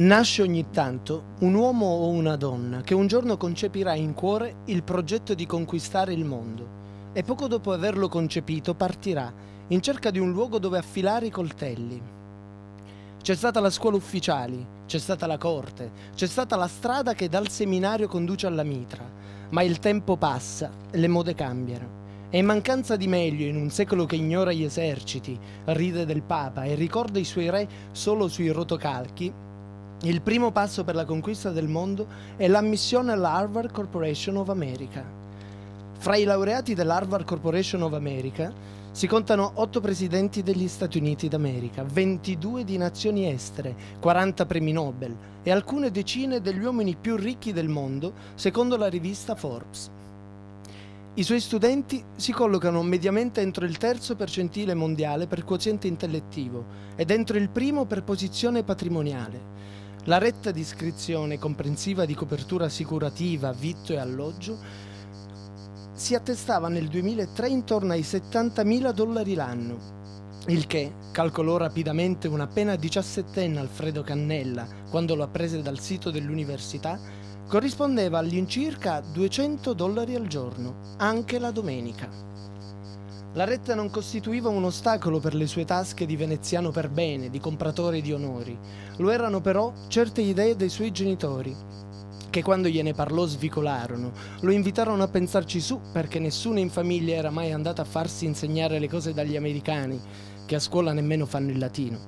Nasce ogni tanto un uomo o una donna che un giorno concepirà in cuore il progetto di conquistare il mondo e poco dopo averlo concepito partirà in cerca di un luogo dove affilare i coltelli. C'è stata la scuola ufficiali, c'è stata la corte, c'è stata la strada che dal seminario conduce alla mitra, ma il tempo passa, le mode cambiano. E in mancanza di meglio, in un secolo che ignora gli eserciti, ride del Papa e ricorda i suoi re solo sui rotocalchi, il primo passo per la conquista del mondo è l'ammissione alla Harvard Corporation of America. Fra i laureati dell'Harvard Corporation of America si contano 8 presidenti degli Stati Uniti d'America, 22 di nazioni estere, 40 premi Nobel e alcune decine degli uomini più ricchi del mondo, secondo la rivista Forbes. I suoi studenti si collocano mediamente entro il terzo percentile mondiale per quoziente intellettivo ed entro il primo per posizione patrimoniale. La retta di iscrizione comprensiva di copertura assicurativa, vitto e alloggio si attestava nel 2003 intorno ai 70.000 dollari l'anno, il che calcolò rapidamente un appena 17enne Alfredo Cannella quando lo apprese dal sito dell'università corrispondeva all'incirca 200 dollari al giorno, anche la domenica. La retta non costituiva un ostacolo per le sue tasche di veneziano per bene, di compratore di onori. Lo erano però certe idee dei suoi genitori, che quando gliene parlò svicolarono. Lo invitarono a pensarci su perché nessuno in famiglia era mai andato a farsi insegnare le cose dagli americani, che a scuola nemmeno fanno il latino.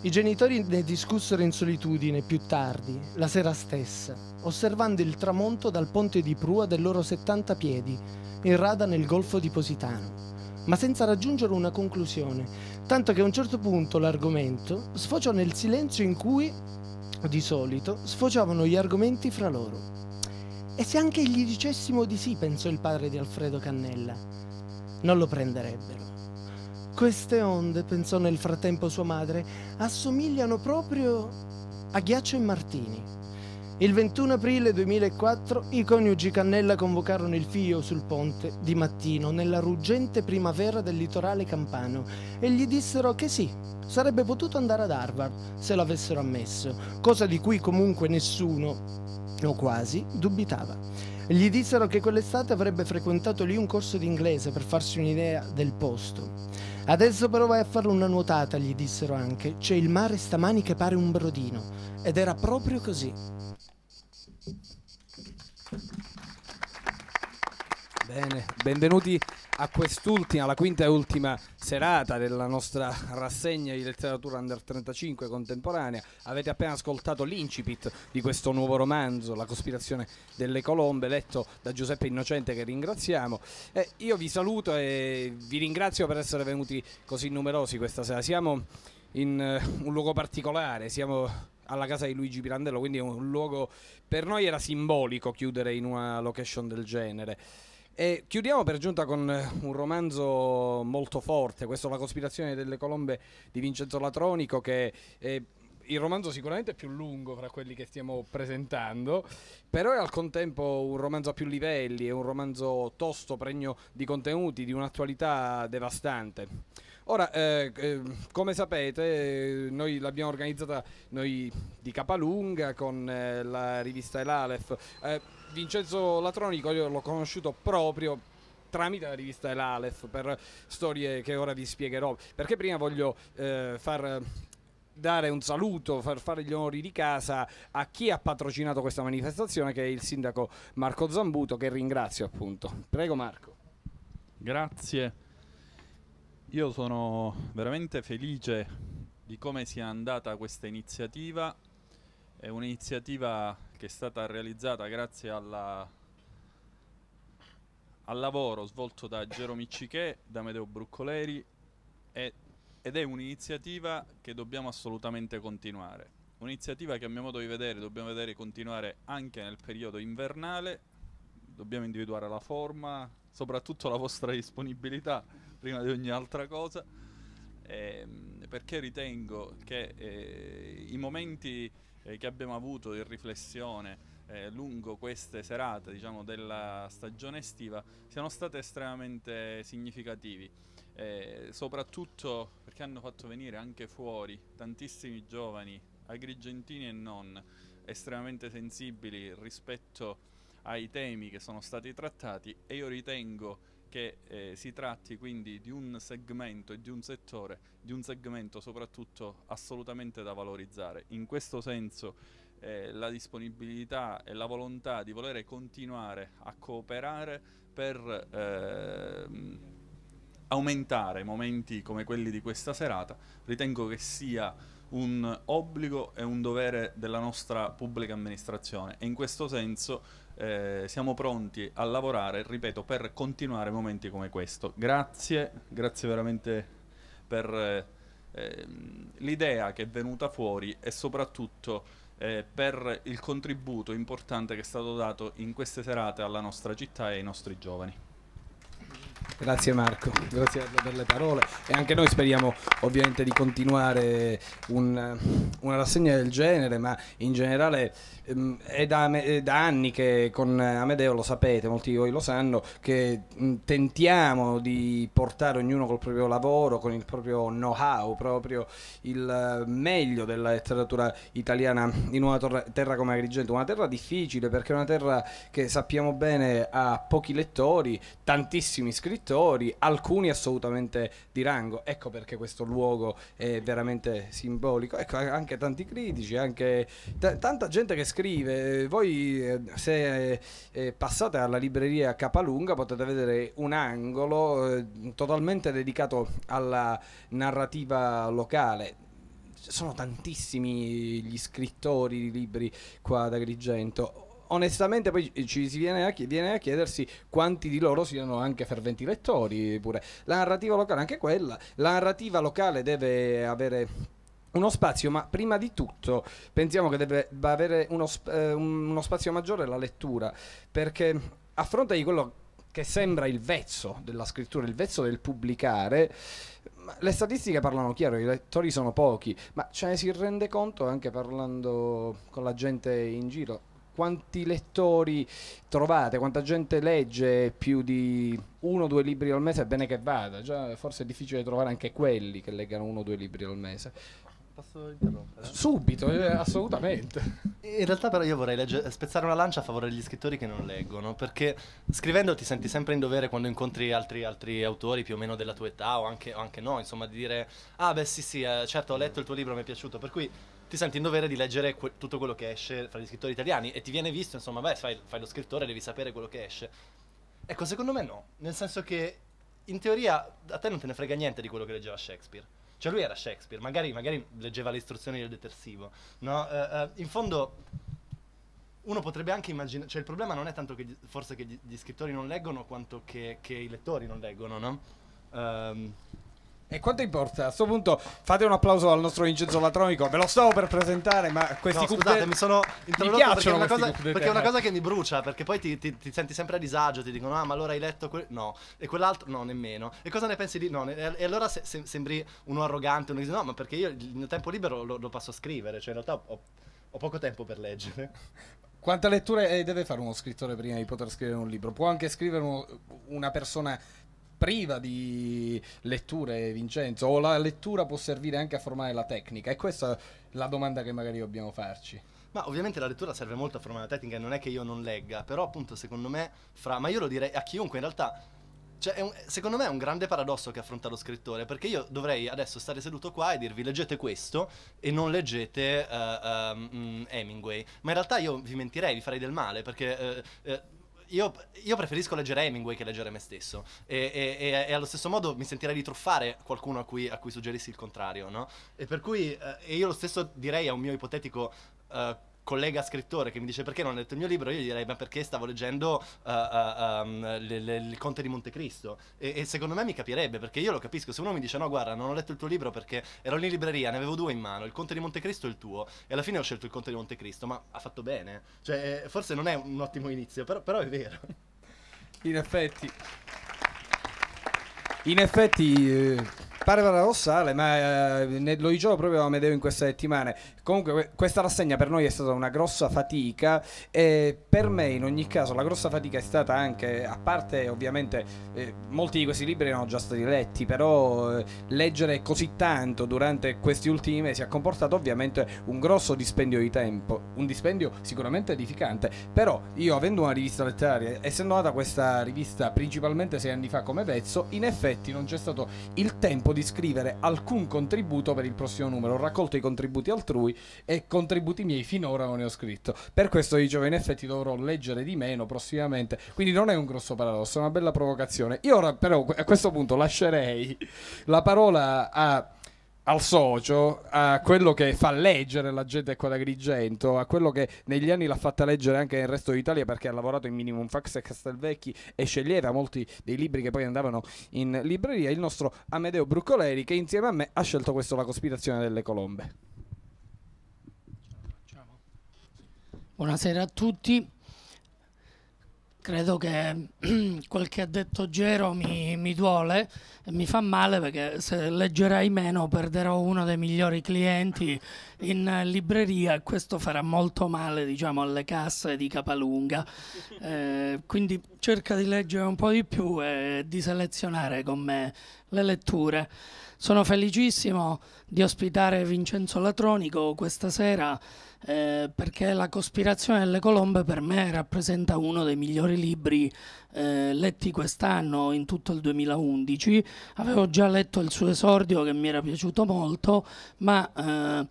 I genitori ne discussero in solitudine più tardi, la sera stessa, osservando il tramonto dal ponte di prua del loro 70 piedi, in rada nel golfo di Positano ma senza raggiungere una conclusione, tanto che a un certo punto l'argomento sfociò nel silenzio in cui, di solito, sfociavano gli argomenti fra loro. E se anche gli dicessimo di sì, pensò il padre di Alfredo Cannella, non lo prenderebbero. Queste onde, pensò nel frattempo sua madre, assomigliano proprio a Ghiaccio e Martini. Il 21 aprile 2004 i coniugi Cannella convocarono il figlio sul ponte di mattino nella ruggente primavera del litorale campano e gli dissero che sì, sarebbe potuto andare ad Harvard se l'avessero ammesso, cosa di cui comunque nessuno, o quasi, dubitava. Gli dissero che quell'estate avrebbe frequentato lì un corso di inglese per farsi un'idea del posto. Adesso però vai a fare una nuotata, gli dissero anche. C'è il mare stamani che pare un brodino. Ed era proprio così. Bene, benvenuti a quest'ultima, la quinta e ultima serata della nostra rassegna di letteratura under 35 contemporanea. Avete appena ascoltato l'incipit di questo nuovo romanzo, La cospirazione delle colombe, letto da Giuseppe Innocente che ringraziamo. Eh, io vi saluto e vi ringrazio per essere venuti così numerosi questa sera. Siamo in uh, un luogo particolare, siamo alla casa di Luigi Pirandello, quindi è un luogo per noi era simbolico chiudere in una location del genere. E chiudiamo per giunta con eh, un romanzo molto forte, questo La cospirazione delle colombe di Vincenzo Latronico che è il romanzo sicuramente più lungo fra quelli che stiamo presentando, però è al contempo un romanzo a più livelli, è un romanzo tosto, pregno di contenuti, di un'attualità devastante. Ora, eh, eh, come sapete, noi l'abbiamo organizzata noi di Capalunga con eh, la rivista El Elalef. Eh, Vincenzo Latronico io l'ho conosciuto proprio tramite la rivista Elalef per storie che ora vi spiegherò. Perché prima voglio eh, far dare un saluto, far fare gli onori di casa a chi ha patrocinato questa manifestazione, che è il sindaco Marco Zambuto, che ringrazio appunto. Prego Marco. Grazie. Io sono veramente felice di come sia andata questa iniziativa. È un'iniziativa che è stata realizzata grazie alla, al lavoro svolto da Gero Miccichè, da Medeo Bruccoleri e, ed è un'iniziativa che dobbiamo assolutamente continuare. Un'iniziativa che a mio modo di vedere dobbiamo vedere continuare anche nel periodo invernale, dobbiamo individuare la forma, soprattutto la vostra disponibilità prima di ogni altra cosa, ehm, perché ritengo che eh, i momenti eh, che abbiamo avuto in riflessione eh, lungo queste serate diciamo, della stagione estiva siano state estremamente significativi, eh, soprattutto perché hanno fatto venire anche fuori tantissimi giovani agrigentini e non estremamente sensibili rispetto ai temi che sono stati trattati e io ritengo che eh, si tratti quindi di un segmento e di un settore, di un segmento soprattutto assolutamente da valorizzare. In questo senso eh, la disponibilità e la volontà di volere continuare a cooperare per eh, aumentare momenti come quelli di questa serata ritengo che sia un obbligo e un dovere della nostra pubblica amministrazione e in questo senso eh, siamo pronti a lavorare, ripeto, per continuare momenti come questo. Grazie, grazie veramente per eh, ehm, l'idea che è venuta fuori e soprattutto eh, per il contributo importante che è stato dato in queste serate alla nostra città e ai nostri giovani. Grazie Marco, grazie per le parole e anche noi speriamo ovviamente di continuare un, una rassegna del genere, ma in generale ehm, è, da, è, da, anni che con Amedeo, lo sapete, molti di voi lo sanno, che tentiamo di portare ognuno col proprio lavoro, con il proprio know-how, proprio il eh, meglio della letteratura italiana in una torra, terra come Agrigento, una terra difficile perché è una terra che sappiamo bene ha pochi lettori, tantissimi scrittori, scrittori, alcuni assolutamente di rango. Ecco perché questo luogo è veramente simbolico. Ecco anche tanti critici, anche t- tanta gente che scrive. Eh, voi eh, se eh, eh, passate alla libreria Capalunga potete vedere un angolo eh, totalmente dedicato alla narrativa locale sono tantissimi gli scrittori di libri qua ad Agrigento onestamente poi ci si viene a, viene a, chiedersi quanti di loro siano anche ferventi lettori pure. La narrativa locale anche quella, la narrativa locale deve avere uno spazio, ma prima di tutto pensiamo che deve avere uno, sp- eh, uno spazio maggiore la lettura, perché a fronte di quello che sembra il vezzo della scrittura, il vezzo del pubblicare, le statistiche parlano chiaro, i lettori sono pochi, ma ce ne si rende conto anche parlando con la gente in giro quanti lettori trovate, quanta gente legge più di uno o due libri al mese, è bene che vada, Già, forse è difficile trovare anche quelli che leggano uno o due libri al mese. Posso interrompere? Subito, eh, assolutamente. In realtà però io vorrei legge- spezzare una lancia a favore degli scrittori che non leggono, perché scrivendo ti senti sempre in dovere quando incontri altri, altri autori più o meno della tua età o anche, o anche no, insomma, di dire, ah beh sì sì, eh, certo ho letto il tuo libro, mi è piaciuto, per cui ti senti in dovere di leggere que- tutto quello che esce fra gli scrittori italiani e ti viene visto, insomma, beh, fai, fai lo scrittore, devi sapere quello che esce. Ecco, secondo me no, nel senso che in teoria a te non te ne frega niente di quello che leggeva Shakespeare. Cioè lui era Shakespeare, magari, magari leggeva le istruzioni del detersivo, no? Uh, uh, in fondo uno potrebbe anche immaginare, cioè il problema non è tanto che gli, forse che gli, gli, scrittori non leggono quanto che, che i lettori non leggono, no? Um, e quanto importa? A questo punto fate un applauso al nostro Vincenzo Latronico. Ve lo stavo per presentare, ma questi no, scusate, mi sono interrotto mi perché, è cosa, perché è una cosa, che mi brucia, perché poi ti, ti, ti, senti sempre a disagio, ti dicono "Ah, ma allora hai letto quel no, e quell'altro no, nemmeno". E cosa ne pensi di no? Ne... E allora se, se, sembri uno arrogante, uno dice "No, ma perché io il mio tempo libero lo, lo passo a scrivere", cioè in realtà ho, ho poco tempo per leggere. Quante letture eh, deve fare uno scrittore prima di poter scrivere un libro? Può anche scrivere uno, una persona priva di letture, Vincenzo, o la lettura può servire anche a formare la tecnica? E questa è la domanda che magari dobbiamo farci. Ma ovviamente la lettura serve molto a formare la tecnica, non è che io non legga, però appunto secondo me, fra, ma io lo direi a chiunque in realtà, cioè un, secondo me è un grande paradosso che affronta lo scrittore, perché io dovrei adesso stare seduto qua e dirvi leggete questo e non leggete uh, um, Hemingway, ma in realtà io vi mentirei, vi farei del male, perché... Uh, uh, io, io, preferisco leggere Hemingway che leggere me stesso. E, e, e allo stesso modo mi sentirei di truffare qualcuno a cui, a cui suggerissi il contrario, no? E per cui, eh, io lo stesso direi a un mio ipotetico. Eh, collega scrittore che mi dice perché non hai letto il mio libro, io gli direi ma perché stavo leggendo uh, uh, um, il Conte di Montecristo e, e, secondo me mi capirebbe perché io lo capisco, se uno mi dice no guarda non ho letto il tuo libro perché ero lì in libreria, ne avevo due in mano, il Conte di Montecristo e il tuo e alla fine ho scelto il Conte di Montecristo, ma ha fatto bene, cioè eh, forse non è un ottimo inizio, però, però è vero. In effetti, in effetti... Eh... Pare paradossale, ma eh, ne, lo dicevo proprio a Medeo in queste settimane. Comunque, questa rassegna per noi è stata una grossa fatica. E per me, in ogni caso, la grossa fatica è stata anche, a parte ovviamente, eh, molti di questi libri erano già stati letti, però eh, leggere così tanto durante questi ultimi mesi ha comportato ovviamente un grosso dispendio di tempo. Un dispendio sicuramente edificante, però io avendo una rivista letteraria, essendo nata questa rivista principalmente sei anni fa come pezzo, in effetti non c'è stato il tempo di scrivere alcun contributo per il prossimo numero. Ho raccolto i contributi altrui e contributi miei finora non ne ho scritto. Per questo dicevo, in effetti dovrò leggere di meno prossimamente. Quindi non è un grosso paradosso, è una bella provocazione. Io ora però a questo punto lascerei la parola a al socio, a quello che fa leggere la gente qua da Grigento, a quello che negli anni l'ha fatta leggere anche nel resto d'Italia perché ha lavorato in Minimum Fax e Castelvecchi e sceglieva molti dei libri che poi andavano in libreria, il nostro Amedeo Bruccoleri che insieme a me ha scelto questo La cospirazione delle colombe. Buonasera a tutti credo che quel che ha detto Gero mi, mi, duole e mi fa male perché se leggerai meno perderò uno dei migliori clienti in libreria e questo farà molto male diciamo, alle casse di Capalunga. Eh, quindi cerca di leggere un po' di più e di selezionare con me le letture. Sono felicissimo di ospitare Vincenzo Latronico questa sera eh, perché La cospirazione delle colombe per me rappresenta uno dei migliori libri eh, letti quest'anno in tutto il 2011. Avevo già letto il suo esordio che mi era piaciuto molto, ma eh,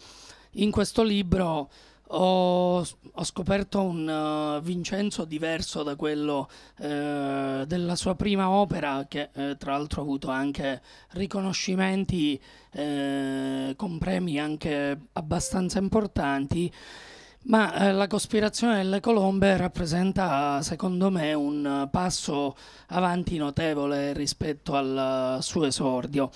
in questo libro ho, ho scoperto un uh, Vincenzo diverso da quello eh, della sua prima opera, che eh, tra l'altro ha avuto anche riconoscimenti eh, con premi anche abbastanza importanti. Ma eh, la cospirazione delle colombe rappresenta, secondo me, un passo avanti notevole rispetto al suo esordio.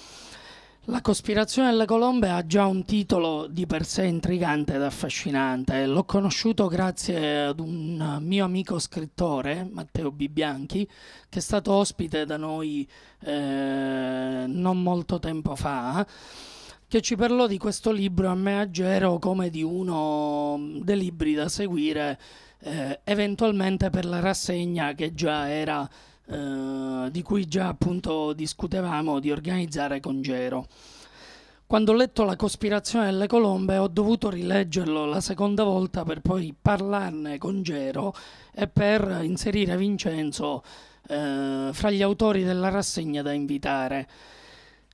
La cospirazione delle colombe ha già un titolo di per sé intrigante ed affascinante. L'ho conosciuto grazie ad un mio amico scrittore, Matteo Bibianchi, che è stato ospite da noi eh, non molto tempo fa che ci parlò di questo libro a me a come di uno dei libri da seguire eh, eventualmente per la rassegna che già era eh, di cui già appunto discutevamo di organizzare con Gero. Quando ho letto La cospirazione delle colombe ho dovuto rileggerlo la seconda volta per poi parlarne con Gero e per inserire Vincenzo eh, fra gli autori della rassegna da invitare.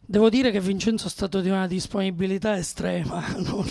Devo dire che Vincenzo è stato di una disponibilità estrema, non,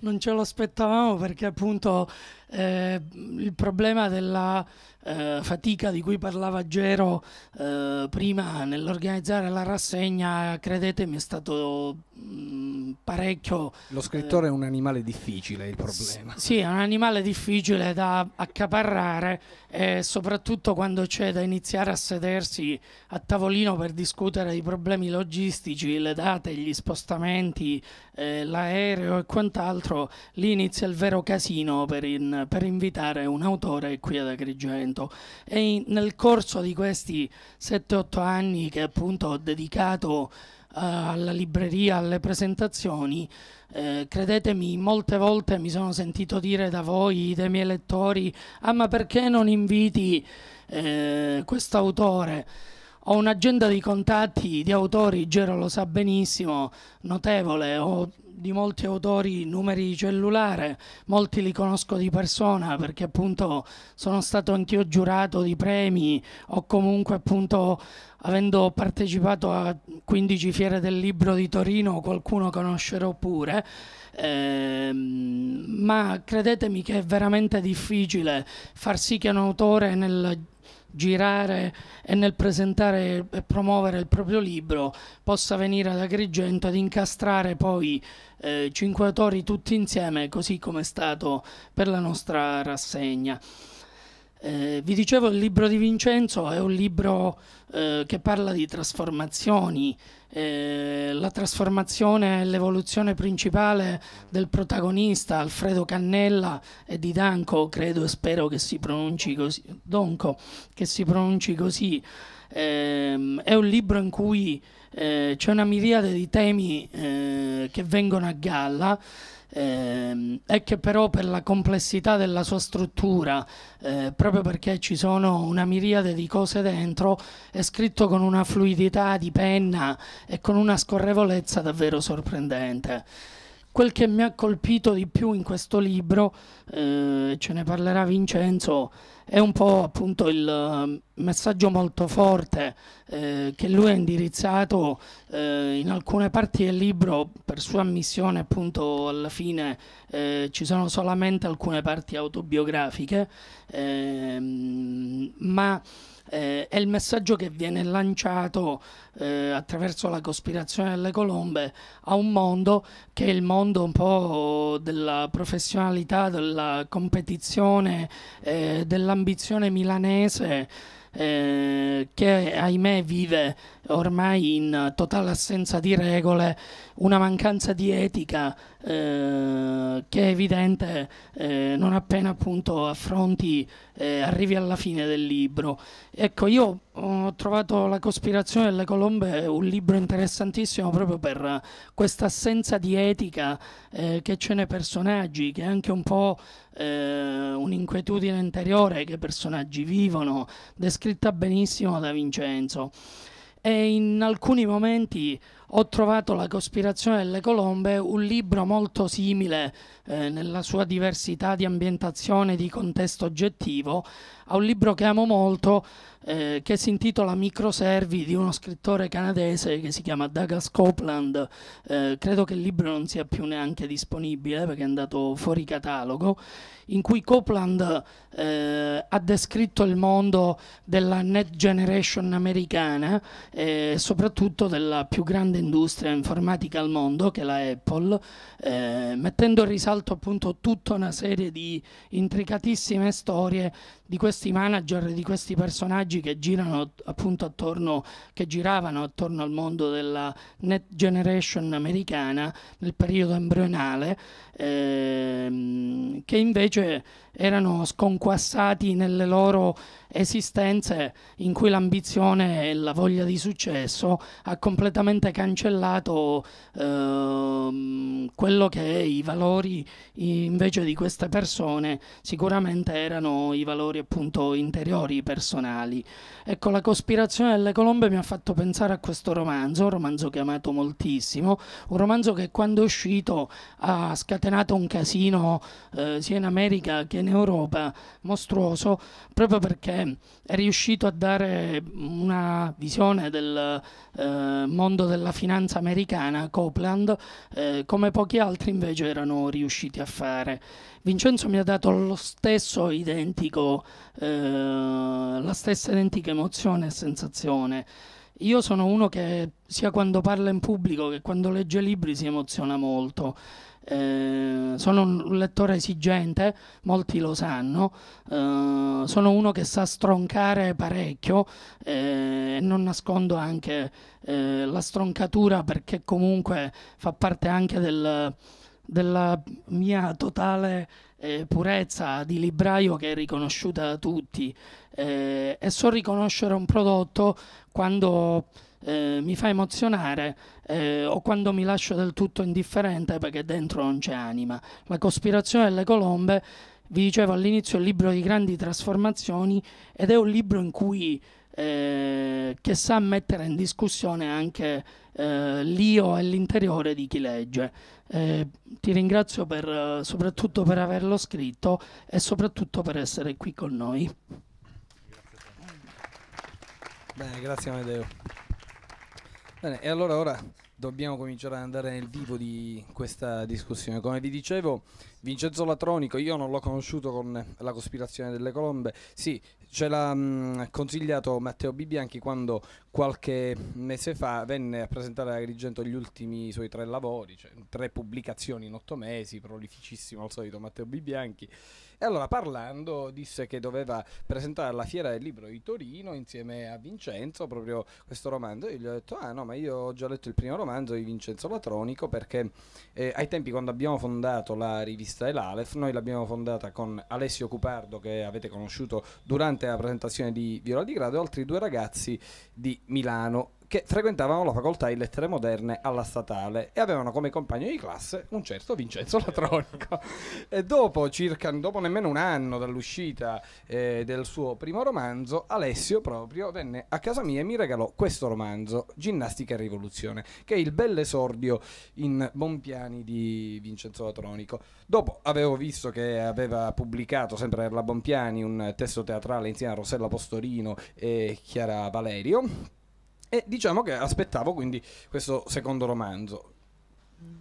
non ce lo aspettavamo perché appunto eh, il problema della eh, fatica di cui parlava Gero eh, prima nell'organizzare la rassegna, credetemi, è stato mh, mm, parecchio. Lo eh, scrittore eh, è un animale difficile, il problema. S- sì, è un animale difficile da accaparrare e soprattutto quando c'è da iniziare a sedersi a tavolino per discutere i problemi logistici, le date, gli spostamenti eh, l'aereo e quant'altro, lì inizia il vero casino per, in, per invitare un autore qui ad Agrigento. E in, nel corso di questi 7-8 anni che appunto ho dedicato eh, alla libreria, alle presentazioni, eh, credetemi, molte volte mi sono sentito dire da voi, dai miei lettori, ah ma perché non inviti eh, questo autore? ho un'agenda di contatti di autori, Gero lo sa benissimo, notevole, ho di molti autori numeri di cellulare, molti li conosco di persona perché appunto sono stato anch'io giurato di premi o comunque appunto avendo partecipato a 15 fiere del libro di Torino qualcuno conoscerò pure. Eh, ma credetemi che è veramente difficile far sì che un autore nel girare e nel presentare e promuovere il proprio libro possa venire ad Agrigento ad incastrare poi eh, cinque autori tutti insieme così come è stato per la nostra rassegna. Eh, vi dicevo il libro di Vincenzo è un libro eh, che parla di trasformazioni, eh, la trasformazione è l'evoluzione principale del protagonista Alfredo Cannella e di Danco, credo e spero che si pronunci così, Donco, che si pronunci così. Ehm, è un libro in cui eh, c'è una miriade di temi eh, che vengono a galla ehm, è che però per la complessità della sua struttura, eh, proprio perché ci sono una miriade di cose dentro, è scritto con una fluidità di penna e con una scorrevolezza davvero sorprendente. Quel che mi ha colpito di più in questo libro, eh, ce ne parlerà Vincenzo, è un po' appunto il eh, messaggio molto forte eh, che lui ha indirizzato eh, in alcune parti del libro, per sua ammissione appunto alla fine eh, ci sono solamente alcune parti autobiografiche, ehm, ma eh, è il messaggio che viene lanciato eh, attraverso la cospirazione delle colombe a un mondo che è il mondo un po' della professionalità, della competizione, eh, dell'ambizione milanese eh, che ahimè vive ormai in totale assenza di regole una mancanza di etica eh, che è evidente eh, non appena appunto affronti, eh, arrivi alla fine del libro. Ecco, io mm, ho trovato La cospirazione delle colombe eh, un libro interessantissimo proprio per eh, questa assenza di etica eh, che c'è nei personaggi, che è anche un po' un'inquietudine interiore che i personaggi vivono, descritta benissimo da Vincenzo. E in alcuni momenti ho trovato La cospirazione delle colombe, un libro molto simile eh, nella sua diversità di ambientazione, di contesto oggettivo, a un libro che amo molto eh, che si intitola Microservi di uno scrittore canadese che si chiama Douglas Copeland. Eh, credo che il libro non sia più neanche disponibile perché è andato fuori catalogo. In cui Copeland eh, ha descritto il mondo della net generation americana e eh, soprattutto della più grande industria informatica al mondo che è la Apple, eh, mettendo in risalto appunto tutta una serie di intricatissime storie di questi manager, di questi personaggi personaggi che, girano, appunto, attorno, che giravano attorno al mondo della net generation americana nel periodo embrionale, ehm, che invece erano sconquassati nelle loro esistenze in cui l'ambizione e la voglia di successo ha completamente cancellato ehm, quello che i valori invece di queste persone sicuramente erano i valori appunto interiori personali. Ecco, la cospirazione delle colombe mi ha fatto pensare a questo romanzo, un romanzo che amato moltissimo, un romanzo che quando è uscito ha scatenato un casino eh, sia in America che in in Europa mostruoso proprio perché è riuscito a dare una visione del eh, mondo della finanza americana, Copeland, eh, come pochi altri invece erano riusciti a fare. Vincenzo mi ha dato lo stesso identico, eh, la stessa identica emozione e sensazione. Io sono uno che sia quando parla in pubblico che quando legge libri si emoziona molto. Eh, sono un lettore esigente, molti lo sanno, eh, sono uno che sa stroncare parecchio eh, e non nascondo anche eh, la stroncatura perché comunque fa parte anche del, della mia totale purezza di libraio che è riconosciuta da tutti e so riconoscere un prodotto quando eh, mi fa emozionare eh, o quando mi lascio del tutto indifferente perché dentro non c'è anima. La cospirazione delle colombe, vi dicevo all'inizio, è un libro di grandi trasformazioni ed è un libro in cui eh, che sa mettere in discussione anche eh, l'io e l'interiore di chi legge. Eh, ti ringrazio per, soprattutto per averlo scritto e soprattutto per essere qui con noi. Bene, grazie Amedeo. Bene, e allora ora dobbiamo cominciare ad andare nel vivo di questa discussione. Come vi dicevo, Vincenzo Latronico, io non l'ho conosciuto con la cospirazione delle colombe, sì, ce l'ha mh, mm, consigliato Matteo Bibianchi quando qualche mese fa venne a presentare a Agrigento gli ultimi suoi tre lavori, cioè tre pubblicazioni in otto mesi, prolificissimo al solito Matteo Bibianchi. E allora parlando disse che doveva presentare alla Fiera del Libro di Torino insieme a Vincenzo proprio questo romanzo. Io gli ho detto, ah no, ma io ho già letto il primo romanzo di Vincenzo Latronico perché eh, ai tempi quando abbiamo fondato la rivista Elalef, noi l'abbiamo fondata con Alessio Cupardo che avete conosciuto durante la presentazione di Viola di Grado e altri due ragazzi di Milano che frequentavano la facoltà di lettere moderne alla statale e avevano come compagno di classe un certo Vincenzo Latronico. e dopo, circa, dopo nemmeno un anno dall'uscita eh, del suo primo romanzo, Alessio proprio venne a casa mia e mi regalò questo romanzo, Ginnastica e Rivoluzione, che è il bell'esordio in Bompiani di Vincenzo Latronico. Dopo avevo visto che aveva pubblicato sempre per la Bompiani un testo teatrale insieme a Rossella Postorino e Chiara Valerio e diciamo che aspettavo quindi questo secondo romanzo.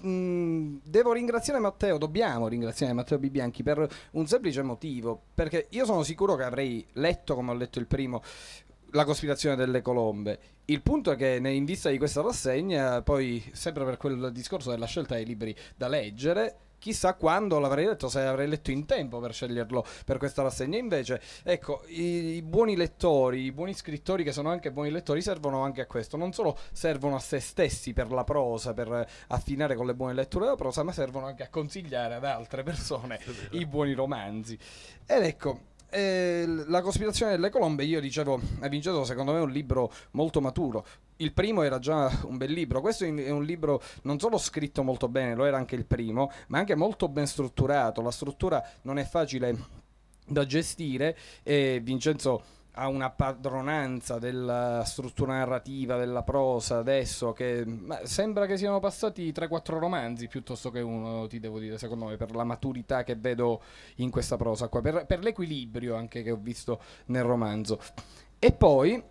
Mm, devo ringraziare Matteo, dobbiamo ringraziare Matteo Bibianchi per un semplice motivo, perché io sono sicuro che avrei letto, come ho letto il primo, la cospirazione delle colombe. Il punto è che in vista di questa rassegna, poi sempre per quel discorso della scelta dei libri da leggere, chissà quando l'avrei letto, se avrei letto in tempo per sceglierlo per questa rassegna. Invece, ecco, i, i, buoni lettori, i buoni scrittori che sono anche buoni lettori servono anche a questo, non solo servono a se stessi per la prosa, per affinare con le buone letture la prosa, ma servono anche a consigliare ad altre persone i buoni romanzi. Ed ecco, eh, la cospirazione delle colombe, io dicevo a Vincenzo, secondo me è un libro molto maturo. Il primo era già un bel libro, questo è un libro non solo scritto molto bene, lo era anche il primo, ma anche molto ben strutturato. La struttura non è facile da gestire e Vincenzo ha una padronanza della struttura narrativa, della prosa adesso che sembra che siano passati 3-4 romanzi piuttosto che uno, ti devo dire, secondo me, per la maturità che vedo in questa prosa qua, per, per l'equilibrio anche che ho visto nel romanzo. E poi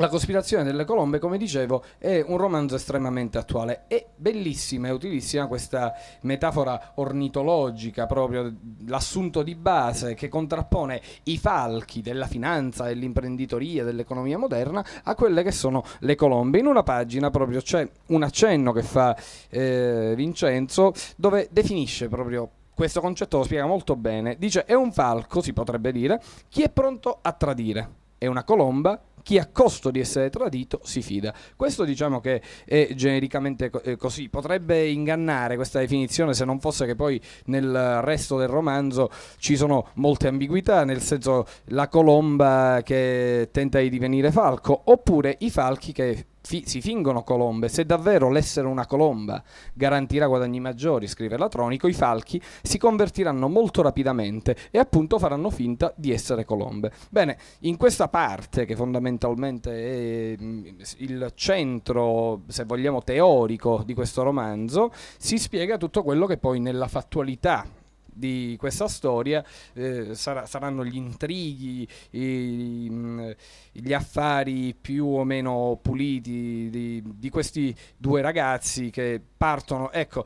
la cospirazione delle colombe, come dicevo, è un romanzo estremamente attuale. È bellissima e utilissima questa metafora ornitologica, proprio l'assunto di base che contrappone i falchi della finanza, dell'imprenditoria, dell'economia moderna a quelle che sono le colombe. In una pagina proprio c'è un accenno che fa eh, Vincenzo dove definisce proprio questo concetto, lo spiega molto bene. Dice: È un falco, si potrebbe dire, chi è pronto a tradire. È una colomba chi a costo di essere tradito si fida. Questo diciamo che è genericamente eh, così, potrebbe ingannare questa definizione se non fosse che poi nel resto del romanzo ci sono molte ambiguità, nel senso la colomba che tenta di divenire falco, oppure i falchi che fi si fingono colombe, se davvero l'essere una colomba garantirà guadagni maggiori, scrive Latronico, i falchi si convertiranno molto rapidamente e appunto faranno finta di essere colombe. Bene, in questa parte che fondamentalmente è mm, il centro, se vogliamo, teorico di questo romanzo, si spiega tutto quello che poi nella fattualità di questa storia eh, sarà, saranno gli intrighi, i, mm, gli affari più o meno puliti di, di questi due ragazzi che partono. Ecco,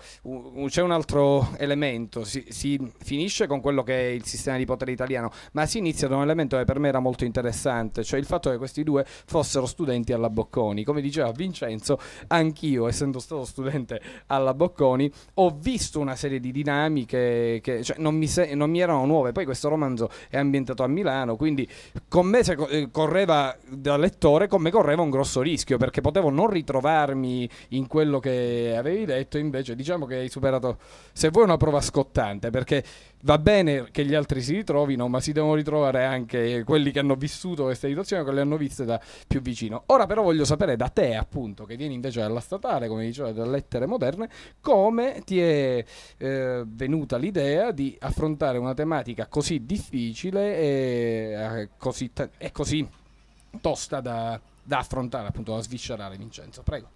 c'è un altro elemento, si, si, finisce con quello che è il sistema di potere italiano, ma si inizia da un elemento che per me era molto interessante, cioè il fatto che questi due fossero studenti alla Bocconi. Come diceva Vincenzo, anch'io, essendo stato studente alla Bocconi, ho visto una serie di dinamiche che cioè, non, mi se- non mi erano nuove. Poi questo romanzo è ambientato a Milano, quindi con me se eh, correva da lettore, con me correva un grosso rischio perché potevo non ritrovarmi in quello che avevi detto, invece diciamo che hai superato, se vuoi, una prova scottante perché va bene che gli altri si ritrovino, ma si devono ritrovare anche quelli che hanno vissuto questa situazione, quelli che le hanno viste da più vicino. Ora però voglio sapere da te, appunto, che vieni invece dalla statale, come diceva, da lettere moderne, come ti è eh, venuta l'idea di affrontare una tematica così difficile e eh, così, e così tosta da, da affrontare, appunto, da sviscerare, Vincenzo. Prego.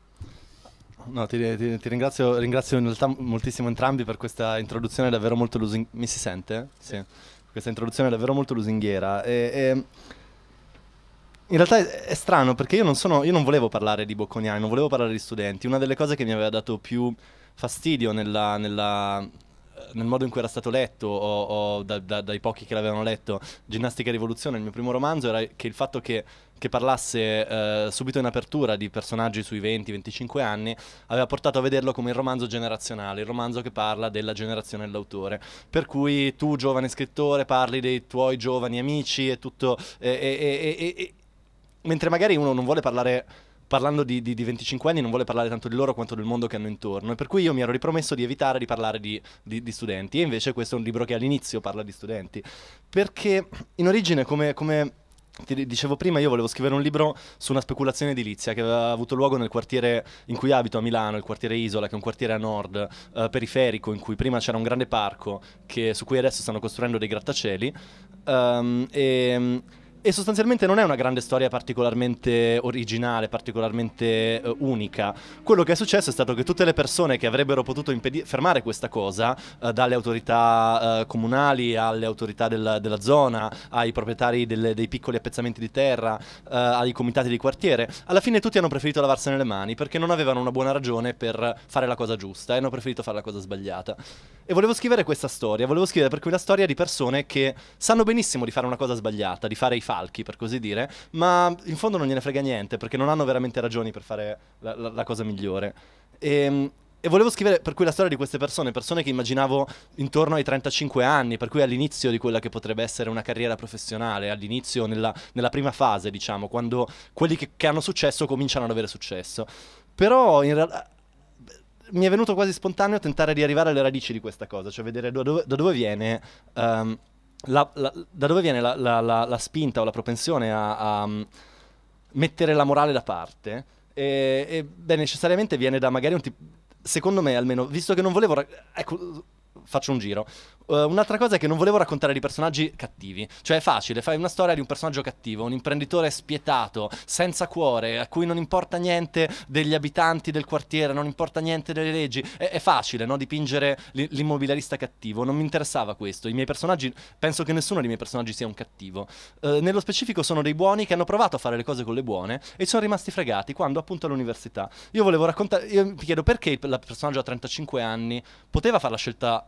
No, ti, ti, ti ringrazio, ringrazio in realtà moltissimo entrambi per questa introduzione davvero molto lusinghiera. Mi si sente? Sì. sì. Questa introduzione davvero molto lusinghiera. E, e... In realtà è, è strano perché io non, sono, io non volevo parlare di bocconiani, non volevo parlare di studenti. Una delle cose che mi aveva dato più fastidio nella, nella nel modo in cui era stato letto o, o da, da, dai pochi che l'avevano letto, Ginnastica e Rivoluzione, il mio primo romanzo, era che il fatto che che parlasse eh, subito in apertura di personaggi sui 20-25 anni, aveva portato a vederlo come il romanzo generazionale, il romanzo che parla della generazione dell'autore. Per cui tu, giovane scrittore, parli dei tuoi giovani amici e tutto... E, e, e, mentre magari uno non vuole parlare parlando di, di, di, 25 anni non vuole parlare tanto di loro quanto del mondo che hanno intorno e per cui io mi ero ripromesso di evitare di parlare di, di studenti e invece questo è un libro che all'inizio parla di studenti perché in origine come, come ti dicevo prima, io volevo scrivere un libro su una speculazione edilizia che aveva avuto luogo nel quartiere in cui abito a Milano, il quartiere Isola, che è un quartiere a nord, eh, periferico, in cui prima c'era un grande parco che, su cui adesso stanno costruendo dei grattacieli. Um, e, e sostanzialmente non è una grande storia particolarmente originale, particolarmente eh, unica. Quello che è successo è stato che tutte le persone che avrebbero potuto impedi- fermare questa cosa, eh, dalle autorità eh, comunali alle autorità del- della zona, ai proprietari delle- dei piccoli appezzamenti di terra, eh, ai comitati di quartiere, alla fine tutti hanno preferito lavarsene le mani perché non avevano una buona ragione per fare la cosa giusta e hanno preferito fare la cosa sbagliata. E volevo scrivere questa storia, volevo scrivere per quella storia di persone che sanno benissimo di fare una cosa sbagliata, di fare i falchi, per così dire, ma in fondo non gliene frega niente perché non hanno veramente ragioni per fare la, la, la cosa migliore. E, ehm, e volevo scrivere per cui la storia di queste persone, persone che immaginavo intorno ai 35 anni, per cui all'inizio di quella che potrebbe essere una carriera professionale, all'inizio nella, nella prima fase, diciamo, quando quelli che, che, hanno successo cominciano ad avere successo. Però in realtà mi è venuto quasi spontaneo tentare di arrivare alle radici di questa cosa, cioè vedere da dove, da dove viene um, la, la, da dove viene la, la, spinta o la propensione a, a mm, mettere la morale da parte? E, e, beh, necessariamente viene da magari un tipo. Secondo me, almeno, visto che non volevo. Ecco, faccio un giro. Uh, un'altra cosa è che non volevo raccontare di personaggi cattivi. Cioè, è facile, fai una storia di un personaggio cattivo, un imprenditore spietato, senza cuore, a cui non importa niente degli abitanti del quartiere, non importa niente delle leggi. È, è facile, no? Dipingere l- l'immobiliarista cattivo. Non mi interessava questo. I miei personaggi, penso che nessuno dei miei personaggi sia un cattivo. Uh, nello specifico, sono dei buoni che hanno provato a fare le cose con le buone e sono rimasti fregati quando, appunto, all'università. Io volevo raccontare. Io mi chiedo perché il personaggio a 35 anni poteva fare la scelta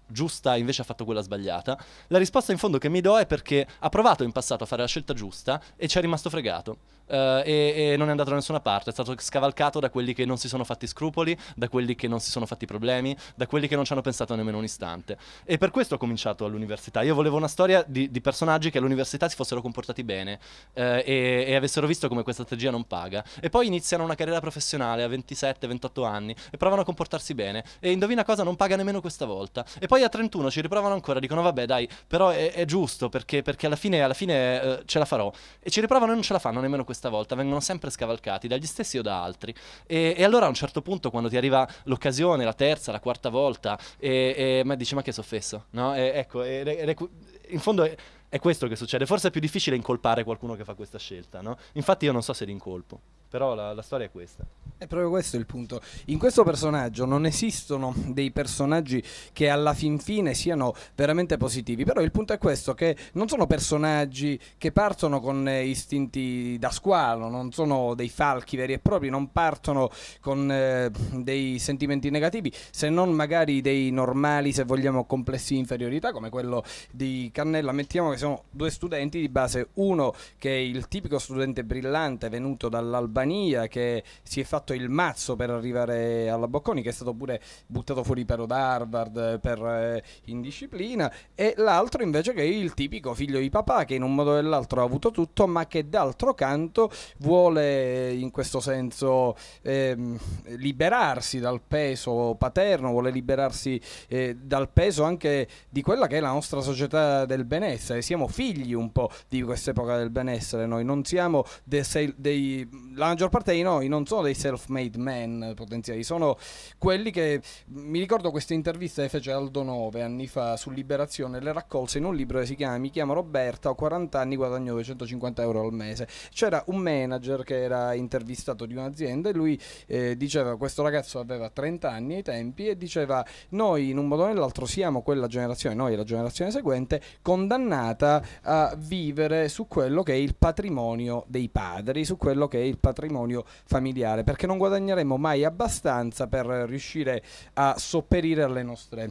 giusta invece ha fatto quella sbagliata? La risposta in fondo che mi do è perché ha provato in passato a fare la scelta giusta e ci è rimasto fregato. Uh, e, e, non è andato da nessuna parte, è stato scavalcato da quelli che non si sono fatti scrupoli, da quelli che non si sono fatti problemi, da quelli che non ci hanno pensato nemmeno un istante. E per questo ho cominciato all'università. Io volevo una storia di, di personaggi che all'università si fossero comportati bene uh, e, e, avessero visto come questa strategia non paga. E poi iniziano una carriera professionale a 27-28 anni e provano a comportarsi bene. E indovina cosa, non paga nemmeno questa volta. E poi poi a 31 ci riprovano ancora, dicono vabbè dai, però è, è giusto perché, perché, alla fine, alla fine eh, ce la farò. E ci riprovano e non ce la fanno nemmeno questa volta, vengono sempre scavalcati dagli stessi o da altri. E, e allora a un certo punto quando ti arriva l'occasione, la terza, la quarta volta, e, e ma dici ma che so fesso? No? E, ecco, in fondo... È, è questo che succede. Forse è più difficile incolpare qualcuno che fa questa scelta, no? Infatti io non so se li incolpo. Però la, la storia è questa. È proprio questo il punto. In questo personaggio non esistono dei personaggi che alla fin fine siano veramente positivi, però il punto è questo che non sono personaggi che partono con eh, istinti da squalo, non sono dei falchi veri e propri, non partono con eh, dei sentimenti negativi, se non magari dei normali, se vogliamo, complessi di inferiorità come quello di Cannella. Mettiamo che sono due studenti di base, uno che è il tipico studente brillante venuto dall'alba Albania che si è fatto il mazzo per arrivare alla Bocconi, che è stato pure buttato fuori per Od Harvard per eh, indisciplina, e l'altro invece che è il tipico figlio di papà che in un modo o nell'altro ha avuto tutto, ma che d'altro canto vuole in questo senso ehm, liberarsi dal peso paterno, vuole liberarsi eh, dal peso anche di quella che è la nostra società del benessere. Siamo figli un po' di quest'epoca del benessere, noi non siamo dei, dei maggior parte di noi non sono dei self-made men potenziali, sono quelli che mi ricordo questa intervista che fece Aldo Nove anni fa su Liberazione, le raccolse in un libro che si chiama Mi chiamo Roberta, ho 40 anni, guadagno 250 euro al mese. C'era un manager che era intervistato di un'azienda e lui eh, diceva questo ragazzo aveva 30 anni ai tempi e diceva noi in un modo o nell'altro siamo quella generazione, noi e la generazione seguente, condannata a vivere su quello che è il patrimonio dei padri, su quello che è il patrimonio patrimonio familiare, perché non guadagneremo mai abbastanza per riuscire a sopperire alle nostre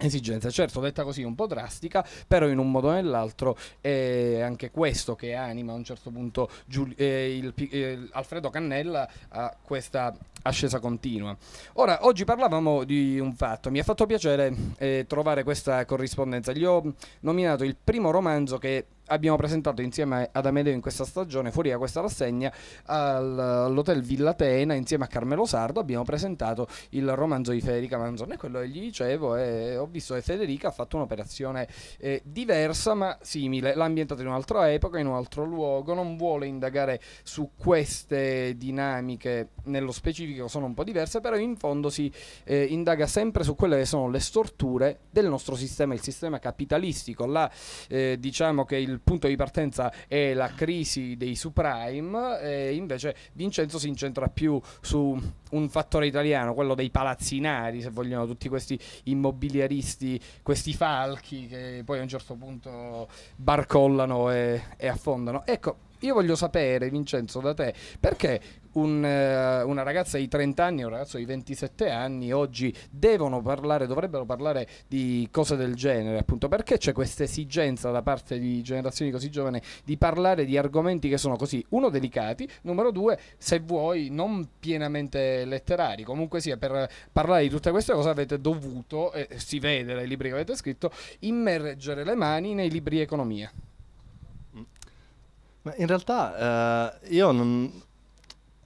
esigenze. certo, detta così un po' drastica, però in un modo o nell'altro è eh, anche questo che anima a un certo punto Giul- eh, il, eh, Alfredo Cannella a questa ascesa continua. Ora, oggi parlavamo di un fatto, mi ha fatto piacere eh, trovare questa corrispondenza, gli ho nominato il primo romanzo che abbiamo presentato insieme ad Amedeo in questa stagione, fuori da questa rassegna, all'hotel Villa Atena, insieme a Carmelo Sardo, abbiamo presentato il romanzo di Federica Manzone, quello che gli dicevo, e ho visto che Federica ha fatto un'operazione eh, diversa ma simile, l'ha ambientata in un'altra epoca, in un altro luogo, non vuole indagare su queste dinamiche nello specifico, sono un po' diverse, però in fondo si eh, indaga sempre su quelle che sono le storture del nostro sistema, il sistema capitalistico, là eh, diciamo che il punto di partenza è la crisi dei subprime, e invece Vincenzo si incentra più su un fattore italiano, quello dei palazzinari, se vogliono tutti questi immobiliaristi, questi falchi che poi a un certo punto barcollano e, e affondano. Ecco, io voglio sapere, Vincenzo, da te, perché un, uh, una ragazza di 30 anni e un ragazzo di 27 anni oggi devono parlare, dovrebbero parlare di cose del genere, appunto, perché c'è questa esigenza da parte di generazioni così giovani di parlare di argomenti che sono così, uno, delicati, numero due, se vuoi, non pienamente letterari, comunque sia, per parlare di tutte queste cose avete dovuto, eh, si vede dai libri che avete scritto, immergere le mani nei libri di economia. Ma in realtà eh, io non...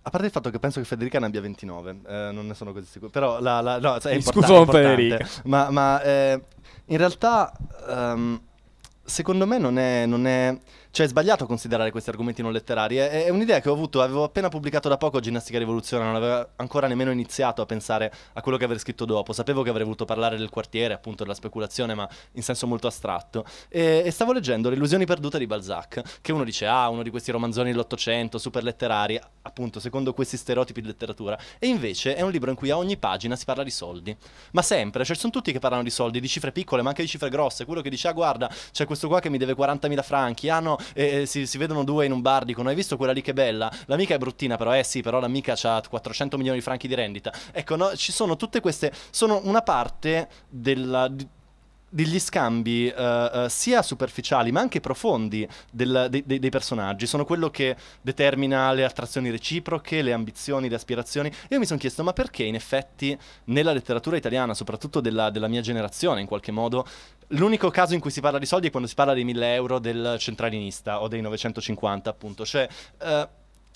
A parte il fatto che penso che Federica ne abbia 29, eh, non ne sono così sicuro, però la, la, no, è importante, importante. Federica. Ma, ma eh, in realtà um, secondo me non è... Non è cioè è sbagliato considerare questi argomenti non letterari, è, è un'idea che ho avuto, avevo appena pubblicato da poco Ginnastica Rivoluzione, non avevo ancora nemmeno iniziato a pensare a quello che avrei scritto dopo, sapevo che avrei voluto parlare del quartiere, appunto della speculazione, ma in senso molto astratto, e, e stavo leggendo L'illusione perduta di Balzac, che uno dice, ah, uno di questi romanzoni dell'Ottocento, super letterari, appunto, secondo questi stereotipi di letteratura, e invece è un libro in cui a ogni pagina si parla di soldi, ma sempre, cioè ci sono tutti che parlano di soldi, di cifre piccole, ma anche di cifre grosse, quello che dice, ah guarda, c'è questo qua che mi deve 40.000 franchi, ah no, e si, si, vedono due in un bar, dicono hai visto quella lì che bella? L'amica è bruttina però, eh sì, però l'amica ha 400 milioni di franchi di rendita. Ecco, no, ci sono tutte queste, sono una parte della... Di, degli scambi eh, eh, sia superficiali ma anche profondi del, de, de, dei personaggi sono quello che determina le attrazioni reciproche, le ambizioni, le aspirazioni. Io mi sono chiesto ma perché in effetti nella letteratura italiana, soprattutto della, della mia generazione in qualche modo, L'unico caso in cui si parla di soldi è quando si parla dei 1000 euro del centralinista o dei 950, appunto. Cioè, eh,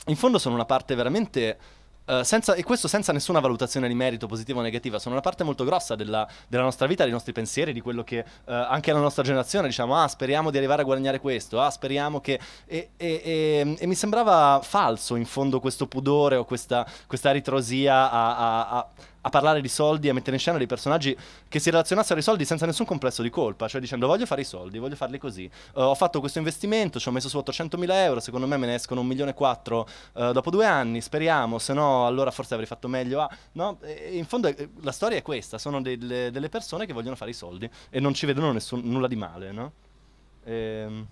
in fondo sono una parte veramente. Eh, senza, e questo senza nessuna valutazione di merito positiva o negativa, sono una parte molto grossa della, della nostra vita, dei nostri pensieri, di quello che eh, anche la nostra generazione diciamo, ah speriamo di arrivare a guadagnare questo, ah speriamo che... E, e, e, e mi sembrava falso in fondo questo pudore o questa, questa ritrosia a, a, a a parlare di soldi, a mettere in scena dei personaggi che si relazionassero ai soldi senza nessun complesso di colpa, cioè dicendo voglio fare i soldi, voglio farli così. Uh, ho fatto questo investimento, ci ho messo su 800.000 euro, secondo me me ne escono un milione e quattro eh, dopo due anni, speriamo, se no allora forse avrei fatto meglio a... No, e in fondo eh, la storia è questa, sono delle, delle, persone che vogliono fare i soldi e non ci vedono nessun, nulla di male, no? Ehm...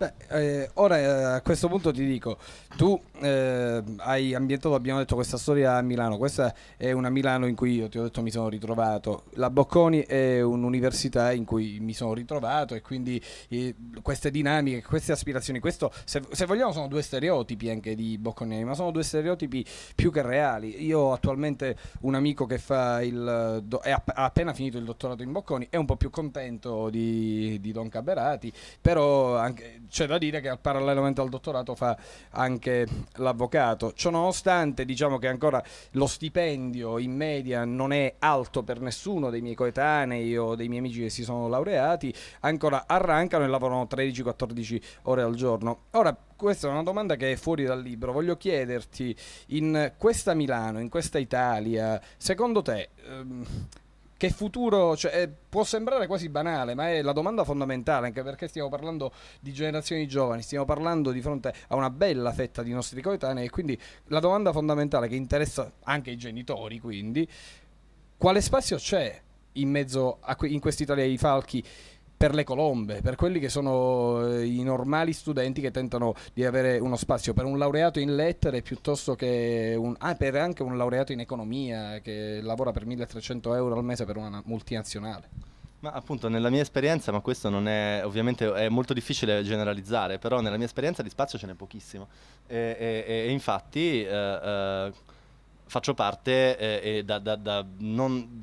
Beh, eh, ora eh, a questo punto ti dico, tu eh, hai ambientato, abbiamo detto, questa storia a Milano, questa è una Milano in cui io ti ho detto mi sono ritrovato, la Bocconi è un'università in cui mi sono ritrovato e quindi eh, queste dinamiche, queste aspirazioni, questo se, se, vogliamo sono due stereotipi anche di Bocconi, ma sono due stereotipi più che reali. Io ho attualmente un amico che fa il, do, è, ha appena finito il dottorato in Bocconi, è un po' più contento di, di Don Caberati, però anche c'è da dire che parallelamente al dottorato fa anche l'avvocato. Ciononostante diciamo che ancora lo stipendio in media non è alto per nessuno dei miei coetanei o dei miei amici che si sono laureati, ancora arrancano e lavorano 13-14 ore al giorno. Ora, questa è una domanda che è fuori dal libro. Voglio chiederti, in questa Milano, in questa Italia, secondo te... Ehm, che futuro, cioè, eh, può sembrare quasi banale, ma è la domanda fondamentale, anche perché stiamo parlando di generazioni giovani, stiamo parlando di fronte a una bella fetta di nostri coetanei e quindi la domanda fondamentale che interessa anche i genitori, quindi, quale spazio c'è in mezzo a que- in quest'Italia dei falchi? per le colombe, per quelli che sono eh, i normali studenti che tentano di avere uno spazio per un laureato in lettere piuttosto che un, ah, per anche un laureato in economia che lavora per 1300 euro al mese per una multinazionale. Ma appunto nella mia esperienza, ma questo non è ovviamente è molto difficile generalizzare, però nella mia esperienza di spazio ce n'è pochissimo. E, e, e infatti eh, eh, faccio parte eh, da, da, da non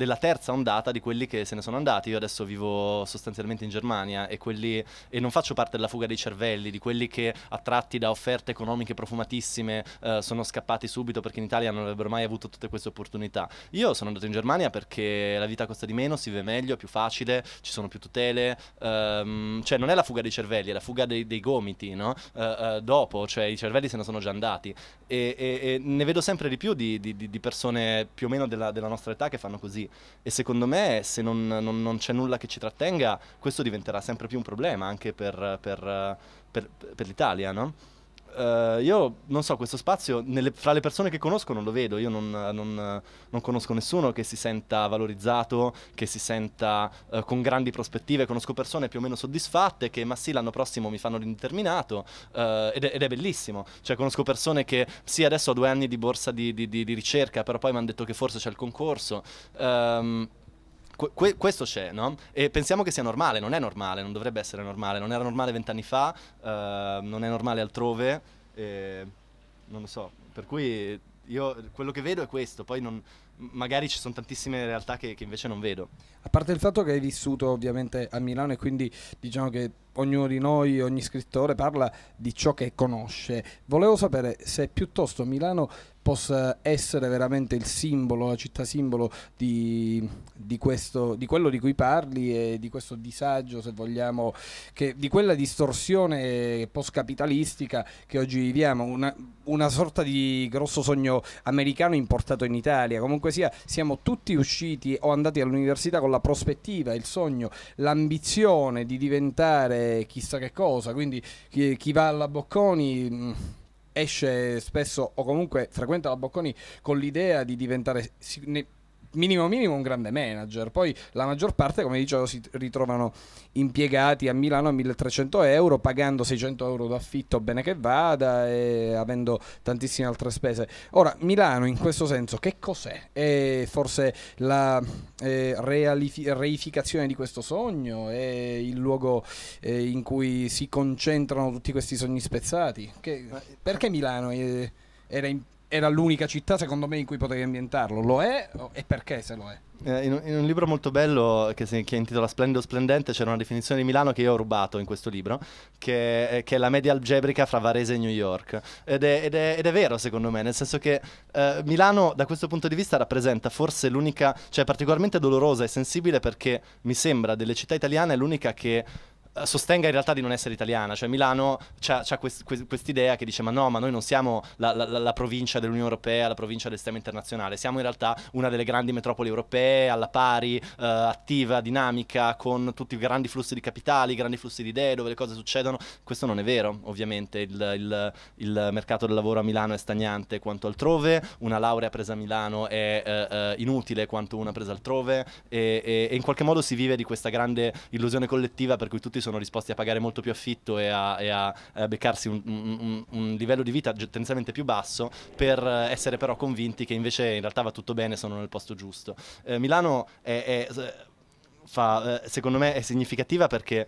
della terza ondata di quelli che se ne sono andati. Io adesso vivo sostanzialmente in Germania e, quelli, e non faccio parte della fuga dei cervelli, di quelli che attratti da offerte economiche profumatissime eh, sono scappati subito perché in Italia non avrebbero mai avuto tutte queste opportunità. Io sono andato in Germania perché la vita costa di meno, si vive meglio, è più facile, ci sono più tutele, ehm, cioè non è la fuga dei cervelli, è la fuga dei, dei gomiti, no? eh, eh, dopo, cioè i cervelli se ne sono già andati e, e, e ne vedo sempre di più di, di, di persone più o meno della, della nostra età che fanno così e secondo me se non, non, non c'è nulla che ci trattenga questo diventerà sempre più un problema anche per, per, per, per l'Italia, no? Uh, io non so, questo spazio nelle, fra le persone che conosco non lo vedo, io non, eh, non, eh, non conosco nessuno che si senta valorizzato, che si senta uh, con grandi prospettive, conosco persone più o meno soddisfatte che ma sì l'anno prossimo mi fanno l'indeterminato uh, ed, ed, è bellissimo, cioè conosco persone che sì adesso ho due anni di borsa di, di, di, di ricerca però poi mi hanno detto che forse c'è il concorso. Um, que- questo c'è, no? E pensiamo che sia normale, non è normale, non dovrebbe essere normale, non era normale vent'anni fa, uh, non è normale altrove, e non lo so, per cui io quello che vedo è questo, poi non, magari ci sono tantissime realtà che, che, invece non vedo. A parte il fatto che hai vissuto ovviamente a Milano e quindi diciamo che ognuno di noi, ogni scrittore parla di ciò che conosce, volevo sapere se piuttosto Milano possa essere veramente il simbolo, la città simbolo di, di, questo, di, quello di cui parli e di questo disagio, se vogliamo, che, di quella distorsione post-capitalistica che oggi viviamo, una, una, sorta di grosso sogno americano importato in Italia. Comunque sia, siamo tutti usciti o andati all'università con la prospettiva, il sogno, l'ambizione di diventare chissà che cosa, quindi chi, chi va alla Bocconi esce spesso o comunque frequenta la Bocconi con l'idea di diventare minimo minimo un grande manager. Poi la maggior parte, come dicevo, si ritrovano impiegati a Milano a 1300 euro, pagando 600 euro d'affitto bene che vada e avendo tantissime altre spese. Ora, Milano in questo senso che cos'è? È forse la eh, realifi- reificazione di questo sogno? È il luogo eh, in cui si concentrano tutti questi sogni spezzati? Che, eh, perché Milano è, eh, era importante? era l'unica città secondo me in cui potevi ambientarlo. Lo è e perché se lo è? Eh, in, un, in, un libro molto bello che si che intitola Splendido Splendente c'era una definizione di Milano che io ho rubato in questo libro, che, eh, che è la media algebrica fra Varese e New York. Ed è, ed è, ed è vero secondo me, nel senso che eh, Milano da questo punto di vista rappresenta forse l'unica, cioè particolarmente dolorosa e sensibile perché mi sembra delle città italiane l'unica che eh, sostenga in realtà di non essere italiana, cioè Milano ha quest'idea che dice ma no, ma noi non siamo la, la, la provincia dell'Unione Europea, la provincia del sistema internazionale, siamo in realtà una delle grandi metropoli europee alla pari, eh, attiva, dinamica, con tutti i grandi flussi di capitali, i grandi flussi di idee, dove le cose succedono, questo non è vero ovviamente, il, il, il mercato del lavoro a Milano è stagnante quanto altrove, una laurea presa a Milano è eh, eh inutile quanto una presa altrove e, e, e in qualche modo si vive di questa grande illusione collettiva per cui tutti più sono disposti a pagare molto più affitto e a, e a, a eh, beccarsi un, un, un, livello di vita tendenzialmente più basso per eh, essere però convinti che invece in realtà va tutto bene, sono nel posto giusto. Eh, Milano è, è Fa, eh, secondo me è significativa perché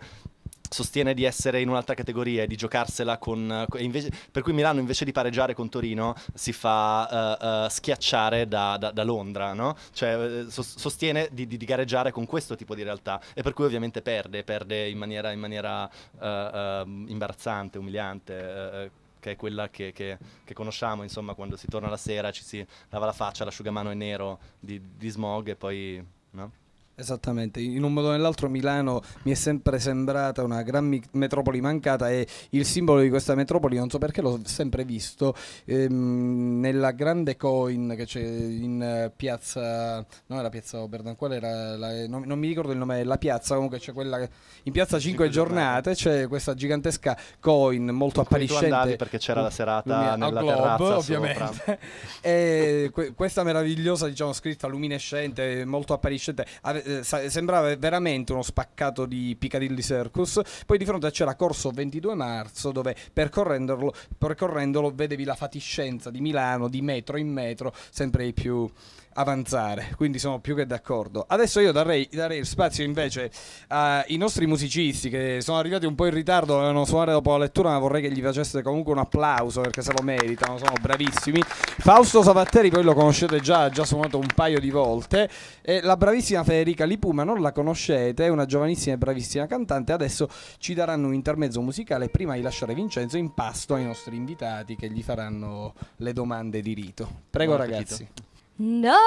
sostiene di essere in un'altra categoria e di giocarsela con... Invece, per cui Milano invece di pareggiare con Torino si fa uh, uh, schiacciare da, da, da, Londra, no? Cioè eh, so, sostiene di, di, di, gareggiare con questo tipo di realtà e per cui ovviamente perde, perde in maniera, in maniera uh, imbarazzante, umiliante che è quella che, che, che, conosciamo, insomma, quando si torna la sera, ci si lava la faccia, l'asciugamano è nero di, di smog e poi... No? Esattamente, in un modo o nell'altro Milano mi è sempre sembrata una gran metropoli mancata e il simbolo di questa metropoli, non so perché l'ho sempre visto, ehm, nella grande coin che c'è in uh, piazza, non era piazza Oberdan, qual era, la, eh, non, non, mi ricordo il nome la piazza, comunque c'è quella in piazza 5, giornate, c'è questa gigantesca coin molto Con appariscente. perché c'era uh, la serata lumina, nella globe, terrazza ovviamente, e que- questa meravigliosa diciamo, scritta luminescente, molto appariscente, ave- eh, sembrava veramente uno spaccato di Piccadilly Circus. Poi di fronte c'era Corso 22 marzo, dove percorrendolo, percorrendolo vedevi la fatiscenza di Milano di metro in metro, sempre più avanzare, quindi sono più che d'accordo. Adesso io darei, darei il spazio invece ai nostri musicisti che sono arrivati un po' in ritardo, dovevano suonare dopo la lettura, ma vorrei che gli faceste comunque un applauso perché se lo meritano, sono bravissimi. Fausto Savatteri, poi lo conoscete già, ha già suonato un paio di volte, e la bravissima Federica Lipuma non la conoscete, è una giovanissima e bravissima cantante, adesso ci daranno un intermezzo musicale prima di lasciare Vincenzo in pasto ai nostri invitati che gli faranno le domande di rito. Prego Buon ragazzi. Appetito. No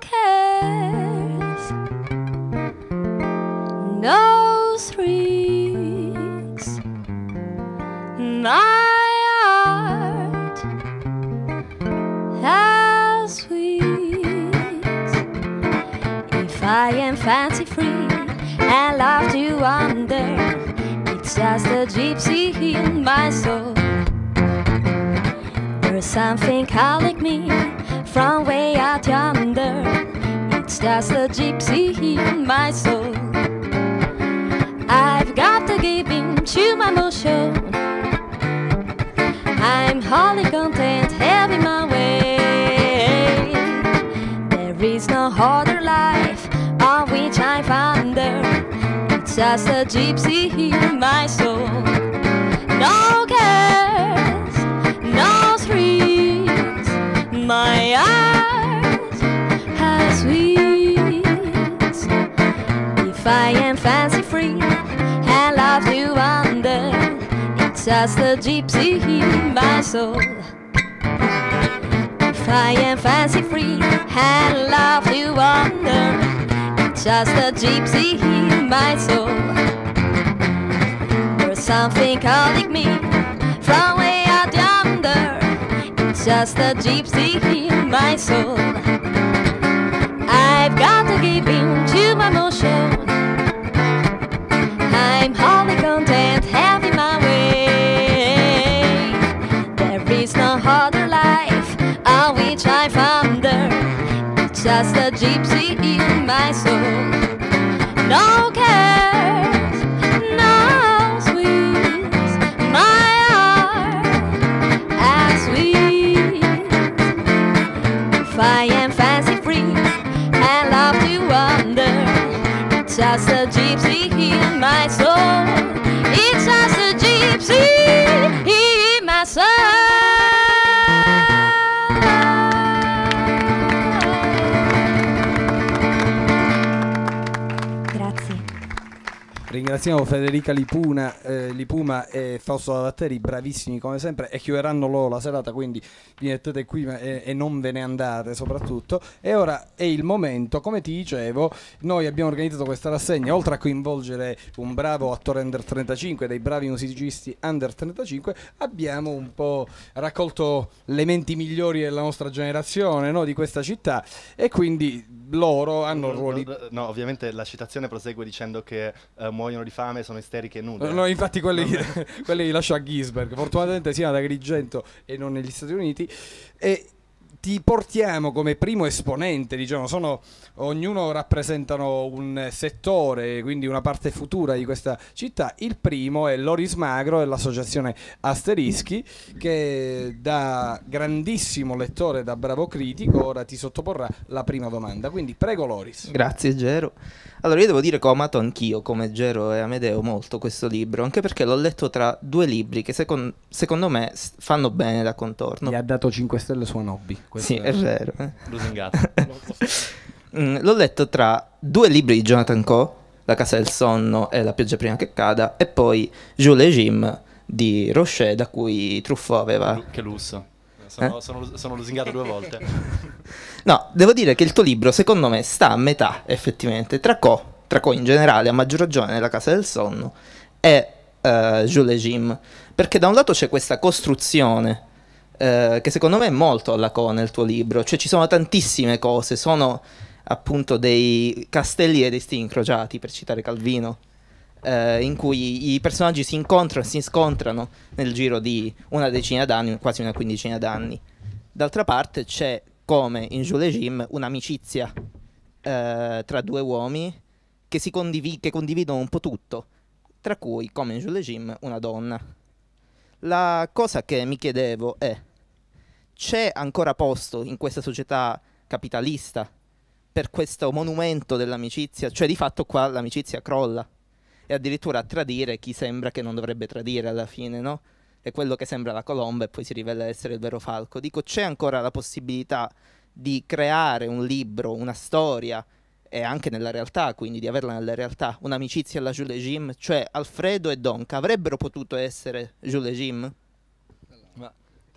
cares, no strings. My heart has wings. If I am fancy free and love to wander, it's just a gypsy in my soul. There's something calling me from way out yonder. It's just a gypsy in my soul. I've got to give in to my motion. I'm wholly content, having my way. There is no other life on which I fonder. It's just a gypsy in my soul. No care. my eyes how sweet! If I am fancy free and love to wander, it's just a gypsy in my soul. If I am fancy free and love to wander, it's just a gypsy in my soul. There's something calling me from just a gypsy in my soul. I've got to give in to my motion. I'm wholly content, having my way. There is no other life on which I founder. It's just a gypsy in my soul. ringraziamo Federica Lipuna, eh, Lipuma e Fausto Lavatteri, bravissimi come sempre, e chiuderanno loro la serata, quindi vi mettete qui e, eh, e, non ve ne andate soprattutto. E ora è il momento, come ti dicevo, noi abbiamo organizzato questa rassegna, oltre a coinvolgere un bravo attore under 35, dei bravi musicisti under 35, abbiamo un po' raccolto le menti migliori della nostra generazione, no? di questa città, e quindi loro hanno ruoli... No, ovviamente la citazione prosegue dicendo che eh, muoiono di fame, sono isteriche e nude. No, infatti quelli, quelli li lascio a Ginsberg, fortunatamente sia ad Agrigento e non negli Stati Uniti. E ti portiamo come primo esponente, diciamo, sono, ognuno rappresentano un settore, quindi una parte futura di questa città. Il primo è Loris Magro dell'associazione Asterischi, che da grandissimo lettore, da bravo critico, ora ti sottoporrà la prima domanda. Quindi prego Loris. Grazie Gero. Allora, io devo dire che ho amato anch'io, come Gero e Amedeo, molto questo libro, anche perché l'ho letto tra due libri che secon- secondo me s- fanno bene da contorno. Gli ha dato 5 stelle su un hobby. sì, è, è vero. Lusingato. Mm, l'ho letto tra due libri di Jonathan Coe, La casa del sonno e La pioggia prima che cada, e poi Jules et Jim di Rocher, da cui Truffaut aveva... Che lusso. Eh? Sono, eh? sono, sono lusingato due volte. No, devo dire che il tuo libro, secondo me, sta a metà, effettivamente, tra Co, tra Co in generale, a maggior ragione nella Casa del Sonno, e uh, eh, Jules Jim. Perché da un lato c'è questa costruzione uh, che secondo me è molto alla Co nel tuo libro, cioè ci sono tantissime cose, sono appunto dei castelli e dei sti incrociati, per citare Calvino. Uh, in cui i personaggi si incontrano e si scontrano nel giro di una decina d'anni, quasi una quindicina d'anni. D'altra parte c'è come in Jules Jim un'amicizia eh, tra due uomini che, condiv- che, condividono un po' tutto, tra cui, come in Jules Jim, una donna. La cosa che mi chiedevo è, c'è ancora posto in questa società capitalista per questo monumento dell'amicizia? Cioè di fatto qua l'amicizia crolla e addirittura a tradire chi sembra che non dovrebbe tradire alla fine, no? è quello che sembra la colomba e poi si rivela essere il vero falco. Dico, c'è ancora la possibilità di creare un libro, una storia, e anche nella realtà, quindi di averla nella realtà, un'amicizia alla Jules Jim, cioè Alfredo e Donca avrebbero potuto essere Jules Jim?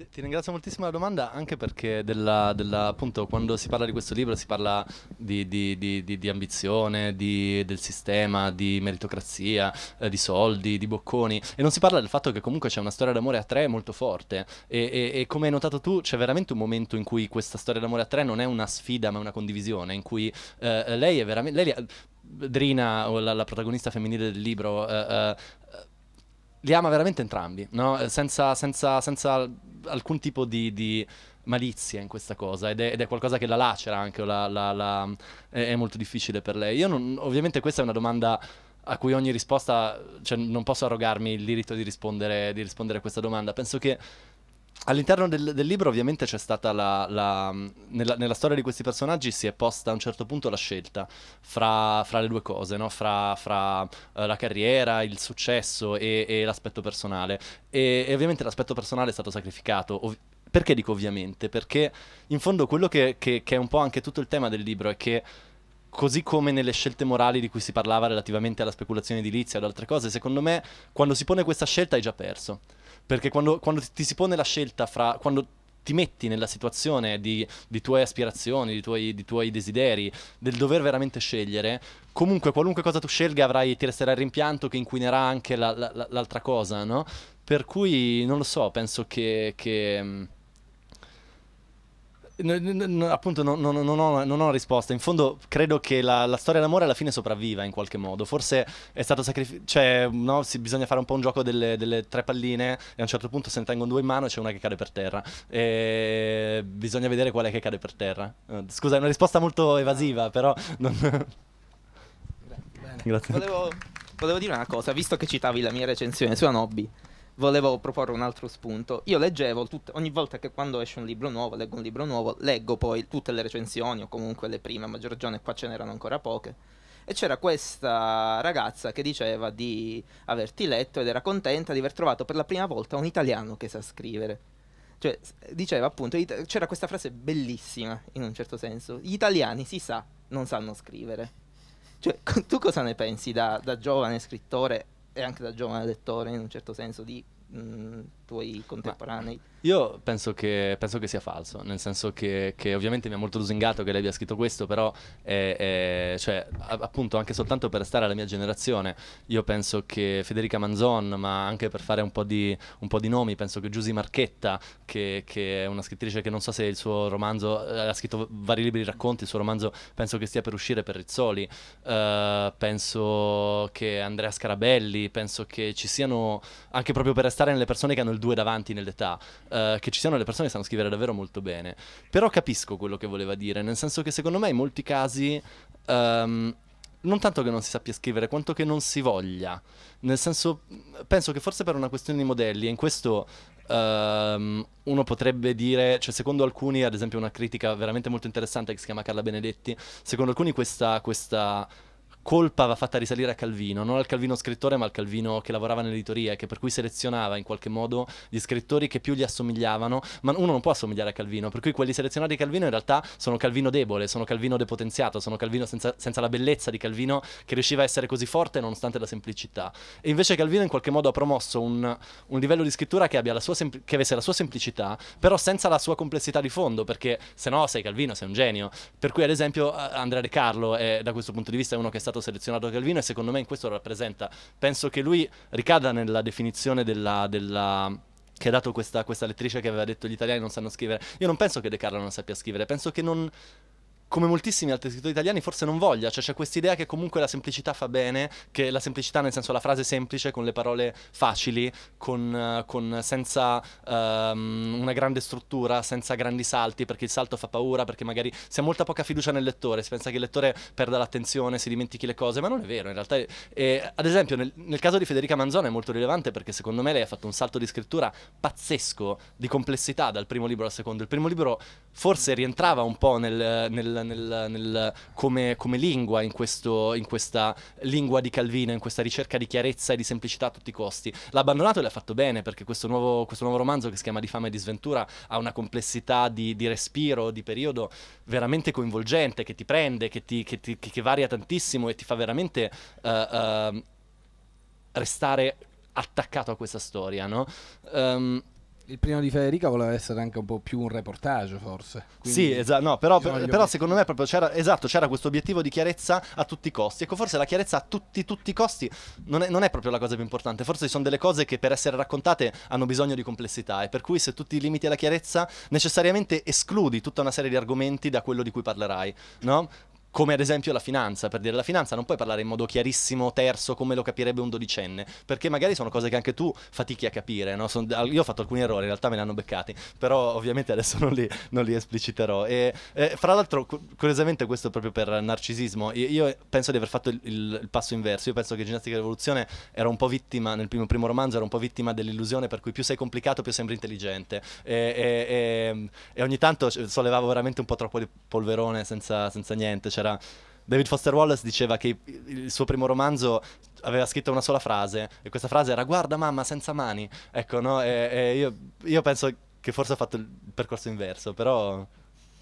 Ti ringrazio moltissimo la domanda anche perché della, della, appunto, quando si parla di questo libro si parla di, di, di, di ambizione, del sistema, di meritocrazia, eh, di soldi, di bocconi e non si parla del fatto che comunque c'è una storia d'amore a tre molto forte e, e, e come hai notato tu c'è veramente un momento in cui questa storia d'amore a tre non è una sfida ma è una condivisione in cui eh, lei è veramente... Lei è, Drina, la, la, protagonista femminile del libro, eh, eh, li ama veramente entrambi, no? senza, senza, senza, alcun tipo di, di, malizia in questa cosa ed è, ed è, qualcosa che la lacera anche, la, la, la, è, molto difficile per lei. Non, ovviamente questa è una domanda a cui ogni risposta, cioè non posso arrogarmi il diritto di rispondere, di rispondere a questa domanda, penso che All'interno del, del, libro ovviamente c'è stata la... la nella, nella, storia di questi personaggi si è posta a un certo punto la scelta fra, fra le due cose, no? fra, fra uh, la carriera, il successo e, e l'aspetto personale. E, e, ovviamente l'aspetto personale è stato sacrificato. Ov- perché dico ovviamente? Perché in fondo quello che, che, che è un po' anche tutto il tema del libro è che così come nelle scelte morali di cui si parlava relativamente alla speculazione edilizia o ad altre cose, secondo me quando si pone questa scelta hai già perso perché quando, quando ti si pone la scelta fra... Quando ti metti nella situazione di, di tue aspirazioni, di tuoi, di tuoi, desideri, del dover veramente scegliere, comunque qualunque cosa tu scelga avrai, ti resterà il rimpianto che inquinerà anche la, la, l'altra cosa, no? Per cui, non lo so, penso che... che mm, appunto non, non, non, ho, non, ho, una risposta. In fondo credo che la, la, storia d'amore alla fine sopravviva in qualche modo. Forse è stato sacrificato. Cioè, no, si, bisogna fare un po' un gioco delle, delle, tre palline e a un certo punto se ne tengono due in mano c'è una che cade per terra. E bisogna vedere qual è che cade per terra. Eh, scusa, è una risposta molto evasiva, però... Non... Grazie. Volevo, volevo dire una cosa, visto che citavi la mia recensione su Anobi volevo proporre un altro spunto. Io leggevo, tut- ogni volta che quando esce un libro nuovo, leggo un libro nuovo, leggo poi tutte le recensioni o comunque le prime, a maggior ragione qua ce n'erano ancora poche. E c'era questa ragazza che diceva di averti letto ed era contenta di aver trovato per la prima volta un italiano che sa scrivere. Cioè, diceva appunto, it- c'era questa frase bellissima in un certo senso, gli italiani si sa, non sanno scrivere. Cioè, tu cosa ne pensi da, da giovane scrittore e anche da giovane lettore in un certo senso di mh, mm, tuoi contemporanei? Ma io penso che, penso che, sia falso, nel senso che, che, ovviamente mi ha molto lusingato che lei abbia scritto questo, però è, è, cioè, a, appunto anche soltanto per stare alla mia generazione, io penso che Federica Manzon, ma anche per fare un po' di, un po di nomi, penso che Giusy Marchetta, che, che, è una scrittrice che non so se il suo romanzo, eh, ha scritto vari libri di racconti, il suo romanzo penso che stia per uscire per Rizzoli, uh, penso che Andrea Scarabelli, penso che ci siano, anche proprio per essere stare nelle persone che hanno il 2 davanti nell'età, eh, che ci siano le persone che sanno scrivere davvero molto bene. Però capisco quello che voleva dire, nel senso che secondo me in molti casi... Um, non tanto che non si sappia scrivere, quanto che non si voglia. Nel senso, penso che forse per una questione di modelli, e in questo Um, uno potrebbe dire, cioè secondo alcuni, ad esempio una critica veramente molto interessante che si chiama Carla Benedetti, secondo alcuni questa, questa colpa va fatta risalire a Calvino, non al Calvino scrittore ma al Calvino che lavorava nell'editoria, e che per cui selezionava in qualche modo gli scrittori che più gli assomigliavano, ma uno non può assomigliare a Calvino, per cui quelli selezionati di Calvino in realtà sono Calvino debole, sono Calvino depotenziato, sono Calvino senza, senza la bellezza di Calvino che riusciva a essere così forte nonostante la semplicità. E invece Calvino in qualche modo ha promosso un, un livello di scrittura che, abbia la sua sempl- che avesse la sua semplicità, però senza la sua complessità di fondo, perché se no sei Calvino, sei un genio. Per cui ad esempio Andrea De Carlo è da questo punto di vista uno che è stato stato selezionato Calvino e secondo me in questo rappresenta, penso che lui ricada nella definizione della, della che ha dato questa, questa lettrice che aveva detto gli italiani non sanno scrivere. Io non penso che De Carlo non sappia scrivere, penso che non come moltissimi altri scrittori italiani, forse non voglia. Cioè, c'è questa idea che comunque la semplicità fa bene, che la semplicità, nel senso la frase semplice, con le parole facili, con, eh, con senza um, una grande struttura, senza grandi salti, perché il salto fa paura, perché magari si ha molta poca fiducia nel lettore, si pensa che il lettore perda l'attenzione, si dimentichi le cose, ma non è vero, in realtà. E, ad esempio, nel, nel caso di Federica Manzone è molto rilevante perché secondo me lei ha fatto un salto di scrittura pazzesco, di complessità dal primo libro al secondo. Il primo libro forse rientrava un po' nel, nel nel, nel, come, come, lingua, in, questo, in, questa lingua di Calvino, in questa ricerca di chiarezza e di semplicità a tutti i costi. L'ha abbandonato e l'ha fatto bene perché questo nuovo, questo nuovo romanzo che si chiama Di fame e di sventura ha una complessità di, di respiro, di periodo veramente coinvolgente, che ti prende, che, ti, che, ti, che varia tantissimo e ti fa veramente uh, uh, restare attaccato a questa storia, no? Um, il primo di Federica voleva essere anche un po' più un reportage, forse. Quindi sì, esatto. No, però, diciamo per, però secondo me proprio c'era, esatto, c'era questo obiettivo di chiarezza a tutti i costi. Ecco, forse la chiarezza a tutti, tutti i costi non è, non è, proprio la cosa più importante. Forse ci sono delle cose che per essere raccontate hanno bisogno di complessità. E per cui se tu ti limiti alla chiarezza, necessariamente escludi tutta una serie di argomenti da quello di cui parlerai. No? come ad esempio la finanza, per dire la finanza non puoi parlare in modo chiarissimo terzo come lo capirebbe un dodicenne, perché magari sono cose che anche tu fatichi a capire, no? Son, io ho fatto alcuni errori, in realtà me ne hanno beccati, però ovviamente adesso non li, non li espliciterò. E, eh, fra l'altro, curiosamente questo proprio per narcisismo, io penso di aver fatto il, il, passo inverso, io penso che Ginnastica e Rivoluzione era un po' vittima, nel primo, primo, romanzo era un po' vittima dell'illusione per cui più sei complicato più sembri intelligente e, e, e ogni tanto eh, sollevavo veramente un po' troppo di polverone senza, senza niente. Cioè, c'era David Foster Wallace diceva che il suo primo romanzo aveva scritto una sola frase e questa frase era guarda mamma senza mani. Ecco, no? E, e io, io, penso che forse ho fatto il percorso inverso, però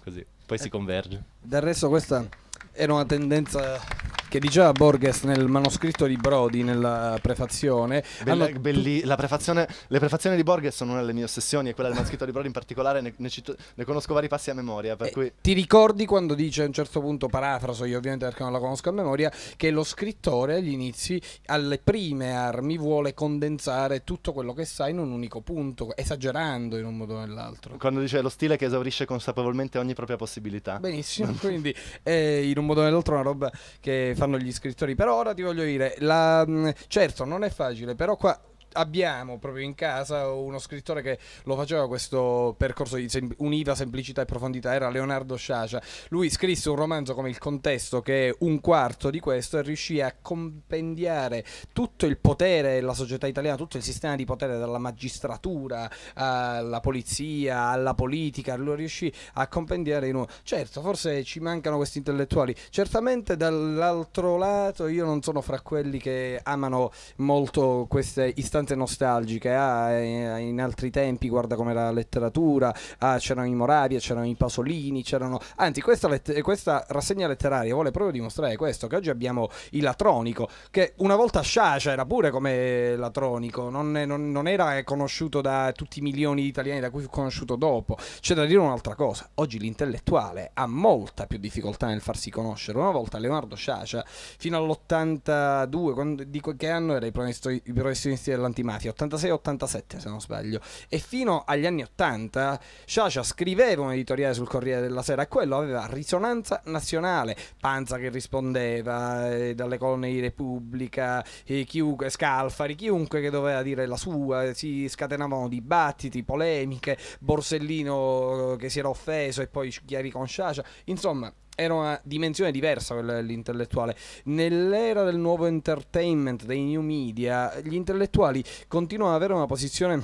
così, poi eh, si converge. Del resto questa era una tendenza che diceva Borges nel manoscritto di Brody nella prefazione. Belle, hanno... belli, prefazione le prefazioni di Borges sono una delle mie ossessioni e quella del manoscritto di Brody in particolare ne, ne, cito, ne conosco vari passi a memoria. Eh, cui... Ti ricordi quando dice a un certo punto, parafraso io ovviamente perché non la conosco a memoria, che lo scrittore agli inizi, alle prime armi, vuole condensare tutto quello che sa in un unico punto, esagerando in un modo o nell'altro. Quando dice lo stile che esaurisce consapevolmente ogni propria possibilità. Benissimo, quindi eh, in un modo o nell'altro una roba che fanno gli scrittori. Però ora ti voglio dire, la, certo non è facile, però qua abbiamo proprio in casa uno scrittore che lo faceva questo percorso di sem- univa semplicità e profondità, era Leonardo Sciascia. Lui scrisse un romanzo come Il Contesto, che è un quarto di questo, e riuscì a compendiare tutto il potere della società italiana, tutto il sistema di potere, dalla magistratura alla polizia, alla politica, lo riuscì a compendiare in uno. Certo, forse ci mancano questi intellettuali, certamente dall'altro lato io non sono fra quelli che amano molto queste istanze costante nostalgica, ah, eh, in altri tempi guarda come la letteratura, ah, c'erano i Moravia, c'erano i Pasolini, c'erano... Anzi, questa, let- questa, rassegna letteraria vuole proprio dimostrare questo, che oggi abbiamo il latronico, che una volta Sciascia era pure come latronico, non, non, non era conosciuto da tutti i milioni di italiani da cui fu conosciuto dopo. C'è da dire un'altra cosa, oggi l'intellettuale ha molta più difficoltà nel farsi conoscere. Una volta Leonardo Sciascia, fino all'82, quando, di che anno era i professionisti della antimafia, 86-87 se non sbaglio, e fino agli anni 80 Sciascia scriveva un editoriale sul Corriere della Sera e quello aveva risonanza nazionale, Panza che rispondeva eh, dalle colonne di Repubblica, eh, chiunque, Scalfari, chiunque che doveva dire la sua, si scatenavano dibattiti, polemiche, Borsellino eh, che si era offeso e poi chiarì con Sciascia, insomma era una dimensione diversa quella dell'intellettuale. Nell'era del nuovo entertainment, dei new media, gli intellettuali continuano ad avere una posizione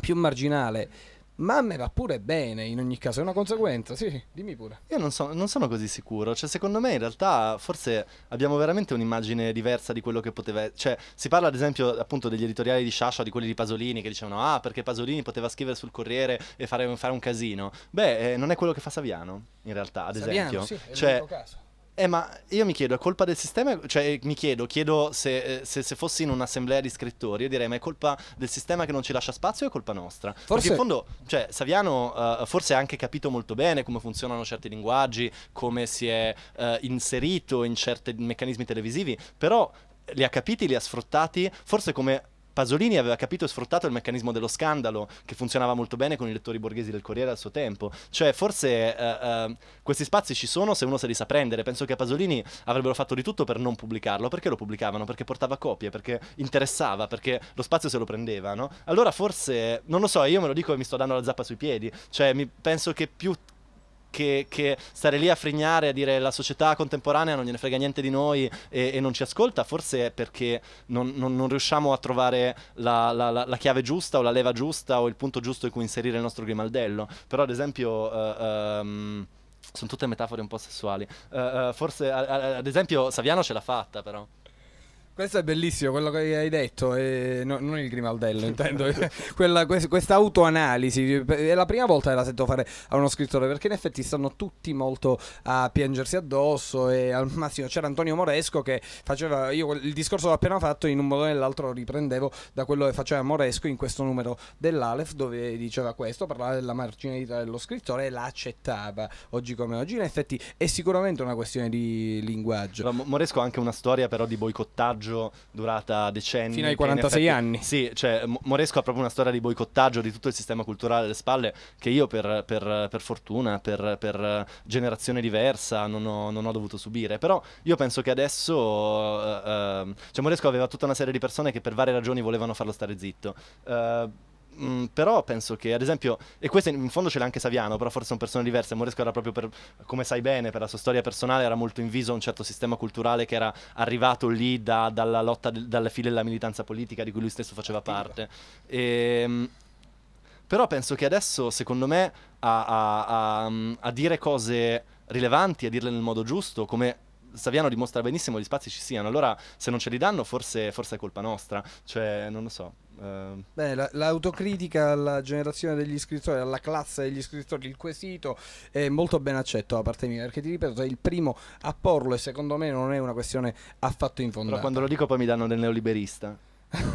più marginale ma a me va pure bene, in ogni caso, è una conseguenza, sì, dimmi pure. Io non, so, non, sono così sicuro, cioè secondo me in realtà forse abbiamo veramente un'immagine diversa di quello che poteva... essere. Cioè si parla ad esempio appunto degli editoriali di Sciascia, di quelli di Pasolini che dicevano ah perché Pasolini poteva scrivere sul Corriere e fare, fare un casino. Beh, eh, non è quello che fa Saviano in realtà, ad Saviano, esempio. Sì, è cioè, caso. Eh, ma io mi chiedo, è colpa del sistema? Cioè, eh, mi chiedo, chiedo se, eh, se, se, fossi in un'assemblea di scrittori, io direi, ma è colpa del sistema che non ci lascia spazio o è colpa nostra? Forse... Perché in fondo, cioè, Saviano uh, forse ha anche capito molto bene come funzionano certi linguaggi, come si è uh, inserito in certi meccanismi televisivi, però li ha capiti, li ha sfruttati, forse come Pasolini aveva capito e sfruttato il meccanismo dello scandalo che funzionava molto bene con i lettori borghesi del Corriere al suo tempo. Cioè, forse uh, uh, questi spazi ci sono se uno se li sa prendere. Penso che a Pasolini avrebbero fatto di tutto per non pubblicarlo. Perché lo pubblicavano? Perché portava copie, perché interessava, perché lo spazio se lo prendeva, no? Allora forse, non lo so, io me lo dico e mi sto dando la zappa sui piedi. Cioè, mi, penso che più che, che, stare lì a frignare, a dire la società contemporanea non gliene frega niente di noi e, e non ci ascolta, forse è perché non, non, non riusciamo a trovare la, la, la, la, chiave giusta o la leva giusta o il punto giusto in cui inserire il nostro grimaldello. Però ad esempio... Uh, eh, um, ehm, sono tutte metafore un po' sessuali. Uh, uh, forse, ad esempio, Saviano ce l'ha fatta, però. Questo è bellissimo, quello che hai detto, eh, no, non il grimaldello intendo, eh, Quella, quest, questa autoanalisi, eh, è la prima volta che la sento fare a uno scrittore perché in effetti stanno tutti molto a piangersi addosso e al massimo c'era Antonio Moresco che faceva, io il discorso l'ho appena fatto in un modo o nell'altro lo riprendevo da quello che faceva Moresco in questo numero dell'Alef dove diceva questo, parlava della marginalità dello scrittore e la accettava oggi come oggi, in effetti è sicuramente una questione di linguaggio. Però Moresco ha anche una storia però di boicottaggio boicottaggio durata decenni. Fino ai 46 effetti, anni. Sì, cioè Moresco ha proprio una storia di boicottaggio di tutto il sistema culturale alle spalle che io per, per, per fortuna, per, per, generazione diversa, non ho, non ho, dovuto subire. Però io penso che adesso... Uh, uh, cioè Moresco aveva tutta una serie di persone che per varie ragioni volevano farlo stare zitto. Uh, mh, mm, però penso che, ad esempio, e questo in, fondo ce l'ha anche Saviano, però forse sono persone diverse. Moresco era proprio per, come sai bene, per la sua storia personale, era molto inviso a un certo sistema culturale che era arrivato lì da, dalla lotta, dalle file della militanza politica di cui lui stesso faceva parte. E, ehm, mh, però penso che adesso, secondo me, a, a, a, mm, a dire cose rilevanti, a dirle nel modo giusto, come Saviano dimostra benissimo gli spazi ci siano. Allora, se non ce li danno, forse, forse è colpa nostra. Cioè, non lo so. Uh, Beh, la, l'autocritica alla generazione degli scrittori, alla classe degli scrittori, il quesito è molto ben accetto da parte mia, perché ti ripeto, sei il primo a porlo e secondo me non è una questione affatto infondata. Però quando lo dico poi mi danno del neoliberista.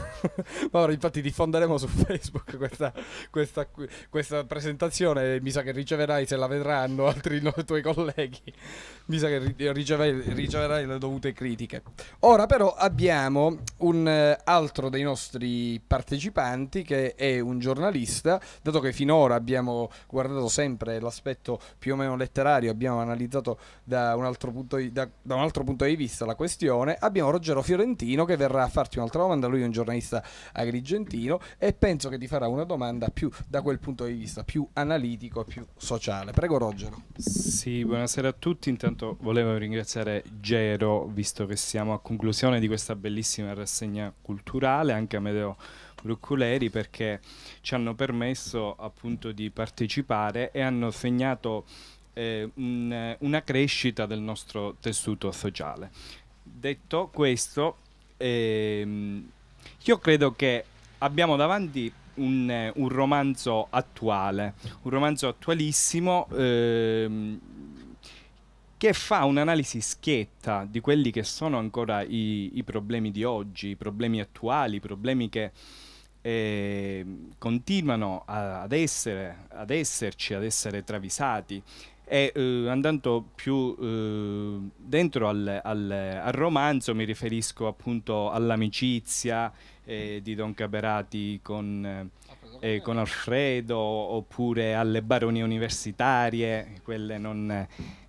Ma ora infatti diffonderemo su Facebook questa, questa, questa presentazione mi sa che riceverai se la vedranno altri no, tuoi colleghi, mi sa che riceverai, riceverai le dovute critiche. Ora però abbiamo un eh, altro dei nostri partecipanti che è un giornalista, dato che finora abbiamo guardato sempre l'aspetto più o meno letterario, abbiamo analizzato da un altro punto di, da, da un altro punto di vista la questione, abbiamo Ruggero Fiorentino che verrà a farti un'altra domanda, lui è un giornalista agrigentino e penso che ti farà una domanda più da quel punto di vista, più analitico più sociale. Prego Rogero. Sì, buonasera a tutti. Intanto volevo ringraziare Gero, visto che siamo a conclusione di questa bellissima rassegna culturale, anche Amedeo Brucculeri, perché ci hanno permesso appunto di partecipare e hanno segnato eh, un, una crescita del nostro tessuto sociale. Detto questo, ehm, io credo che abbiamo davanti un, eh, un romanzo attuale, un romanzo attualissimo. Ehm, che fa un'analisi schietta di quelli che sono ancora i, i, problemi di oggi, i problemi attuali, i problemi che eh, continuano a, ad, essere, ad esserci, ad essere travisati e eh, andando più eh, dentro al, al, al, romanzo mi riferisco appunto all'amicizia eh, di Don Caberati con, eh, con, Alfredo oppure alle baronie universitarie, quelle non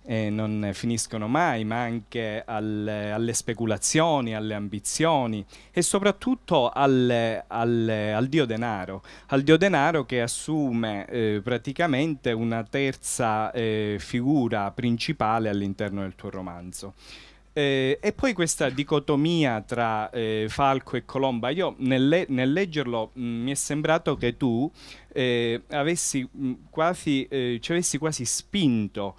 eh, non finiscono mai, ma anche alle, alle, speculazioni, alle ambizioni e soprattutto al, al, al dio denaro, al dio denaro che assume eh, praticamente una terza eh, figura principale all'interno del tuo romanzo. Eh, e poi questa dicotomia tra eh, Falco e Colomba, io nel, le- nel leggerlo mh, mm, mi è sembrato che tu eh, avessi, mh, mm, quasi, eh, ci avessi quasi spinto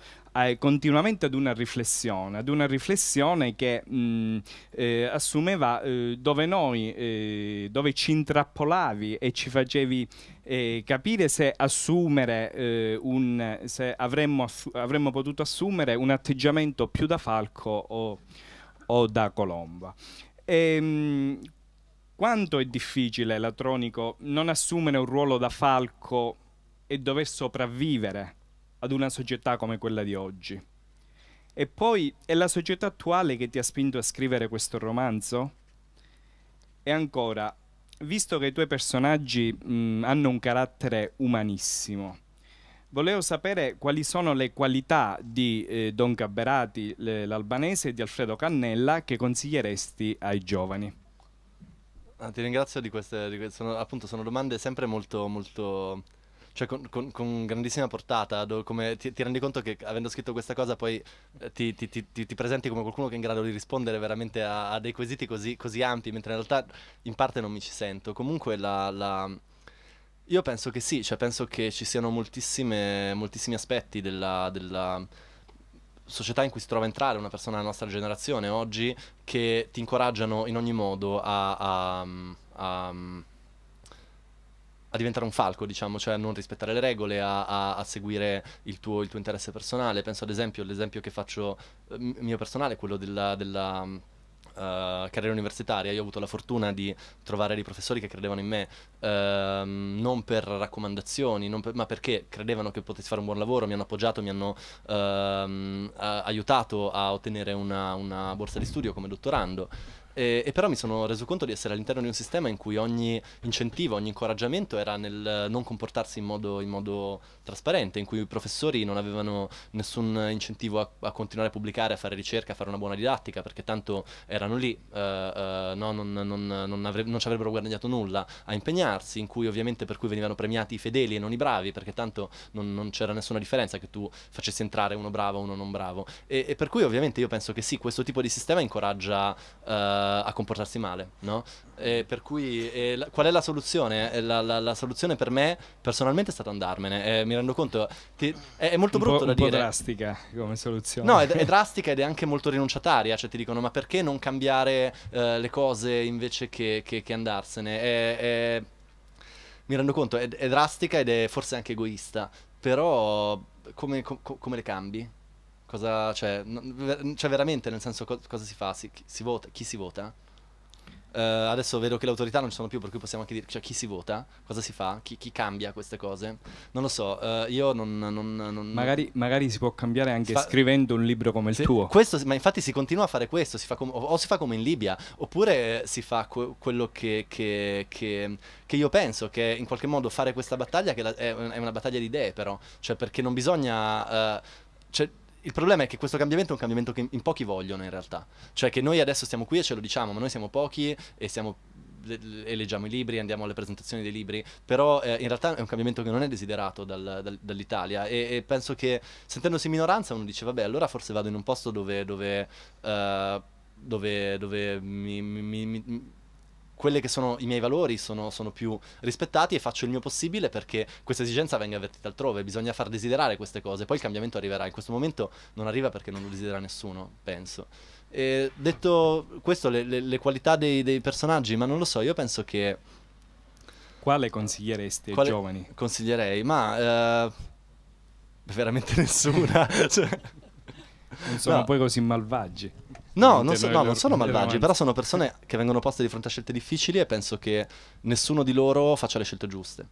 continuamente ad una riflessione, ad una riflessione che mh, mm, eh, assumeva eh, dove noi, eh, dove ci intrappolavi e ci facevi eh, capire se assumere eh, un, se avremmo, assu- avremmo potuto assumere un atteggiamento più da falco o, o da colomba. E, ehm, mh, quanto è difficile, Latronico, non assumere un ruolo da falco e dover sopravvivere ad una società come quella di oggi? E poi è la società attuale che ti ha spinto a scrivere questo romanzo? E ancora, visto che i tuoi personaggi mh, hanno un carattere umanissimo, volevo sapere quali sono le qualità di eh, Don Gabberati, l'albanese, e di Alfredo Cannella che consiglieresti ai giovani. Ah, ti ringrazio di queste, di queste sono, appunto sono domande sempre molto, molto cioè con, con, con grandissima portata, do, come, ti, ti, rendi conto che avendo scritto questa cosa poi eh, ti, ti, ti, presenti come qualcuno che è in grado di rispondere veramente a, a dei quesiti così, così, ampi, mentre in realtà in parte non mi ci sento. Comunque la, la io penso che sì, cioè penso che ci siano moltissimi aspetti della, della, società in cui si trova a entrare una persona della nostra generazione oggi che ti incoraggiano in ogni modo a, a, a, a diventare un falco, diciamo, cioè a non rispettare le regole, a, a, a seguire il tuo, il tuo, interesse personale. Penso ad esempio, l'esempio che faccio eh, m- mio personale quello della, della Uh, carriera universitaria, io ho avuto la fortuna di trovare dei professori che credevano in me uh, non per raccomandazioni, non per, ma perché credevano che potessi fare un buon lavoro, mi hanno appoggiato, mi hanno uh, aiutato a ottenere una, una borsa di studio come dottorando. E, e, però mi sono reso conto di essere all'interno di un sistema in cui ogni incentivo, ogni incoraggiamento era nel non comportarsi in modo, in modo trasparente, in cui i professori non avevano nessun incentivo a, a, continuare a pubblicare, a fare ricerca, a fare una buona didattica, perché tanto erano lì, uh, uh, no, non, non, non, avre- non, ci avrebbero guadagnato nulla, a impegnarsi, in cui ovviamente per cui venivano premiati i fedeli e non i bravi, perché tanto non, c'era nessuna differenza che tu facessi entrare uno bravo o uno non bravo. E, e, per cui ovviamente io penso che sì, questo tipo di sistema incoraggia... Uh, eh, a comportarsi male, no? E per cui eh, la, qual è la soluzione? La, la, la, soluzione per me personalmente è stata andarmene. Eh, mi rendo conto che è, è molto un brutto da dire. È drastica come soluzione. No, è, è, drastica ed è anche molto rinunciataria. Cioè, ti dicono: ma perché non cambiare eh, le cose invece che, che, che andarsene? È, è, mi rendo conto, è, è drastica ed è forse anche egoista. Però come, com, come le cambi? Cosa, cioè, n- cioè veramente, nel senso, co- cosa si fa? Si, si vota, chi si vota? Uh, adesso vedo che le autorità non ci sono più, per cui possiamo anche dire cioè, chi si vota, cosa si fa, chi, chi cambia queste cose. Non lo so, uh, io non. non, non magari, magari, si può cambiare anche fa... scrivendo un libro come sì. il tuo. Questo, ma infatti si continua a fare questo, si com- o, si fa come in Libia, oppure si fa que- quello che, che, che, che, io penso, che in qualche modo fare questa battaglia, che la- è, una battaglia di idee però, cioè perché non bisogna... Uh, cioè, il problema è che questo cambiamento è un cambiamento che in pochi vogliono in realtà. Cioè che noi adesso stiamo qui e ce lo diciamo, ma noi siamo pochi e siamo e leggiamo i libri, andiamo alle presentazioni dei libri, però eh, in realtà è un cambiamento che non è desiderato dal, dal, dall'Italia e, e, penso che sentendosi minoranza uno dice vabbè allora forse vado in un posto dove, dove, uh, dove, dove mi, mi, mi quelle che sono i miei valori sono, sono, più rispettati e faccio il mio possibile perché questa esigenza venga avvertita altrove, bisogna far desiderare queste cose, poi il cambiamento arriverà, in questo momento non arriva perché non lo desidera nessuno, penso. E detto questo, le, le, le qualità dei, dei personaggi, ma non lo so, io penso che... Quale consiglieresti ai giovani? Consiglierei, ma eh, veramente nessuna. cioè... Non sono no. poi così malvagi. No, non, so, no non, sono malvagi, però sono persone che vengono poste di fronte a scelte difficili e penso che nessuno di loro faccia le scelte giuste.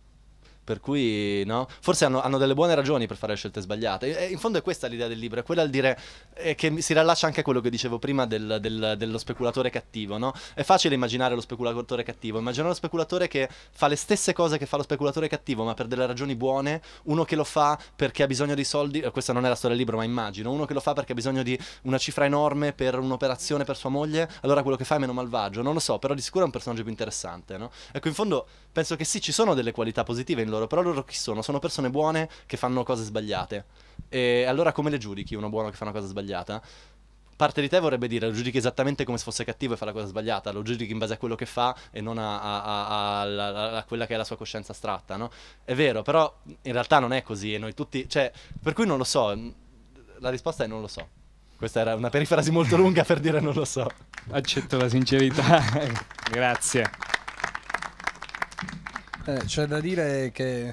Per cui, no? Forse hanno, hanno, delle buone ragioni per fare scelte sbagliate. E, in fondo è questa l'idea del libro, è quella di dire eh, che si rilascia anche a quello che dicevo prima del, del, dello speculatore cattivo, no? È facile immaginare lo speculatore cattivo, immaginare lo speculatore che fa le stesse cose che fa lo speculatore cattivo, ma per delle ragioni buone, uno che lo fa perché ha bisogno di soldi, eh, questa non è la storia del libro, ma immagino, uno che lo fa perché ha bisogno di una cifra enorme per un'operazione per sua moglie, allora quello che fa è meno malvagio, non lo so, però di sicuro è un personaggio più interessante, no? Ecco, in fondo penso che sì, ci sono delle qualità positive in loro loro, però loro chi sono? Sono persone buone che fanno cose sbagliate. E allora come le giudichi uno buono che fa una cosa sbagliata? parte di te vorrebbe dire lo giudichi esattamente come se fosse cattivo e fa la cosa sbagliata, lo giudichi in base a quello che fa e non a, a, a, a quella che è la sua coscienza astratta, no? È vero, però in realtà non è così e noi tutti, cioè, per cui non lo so, la risposta è non lo so. Questa era una perifrasi molto lunga per dire non lo so. Accetto la sincerità, grazie. Eh, c'è da dire che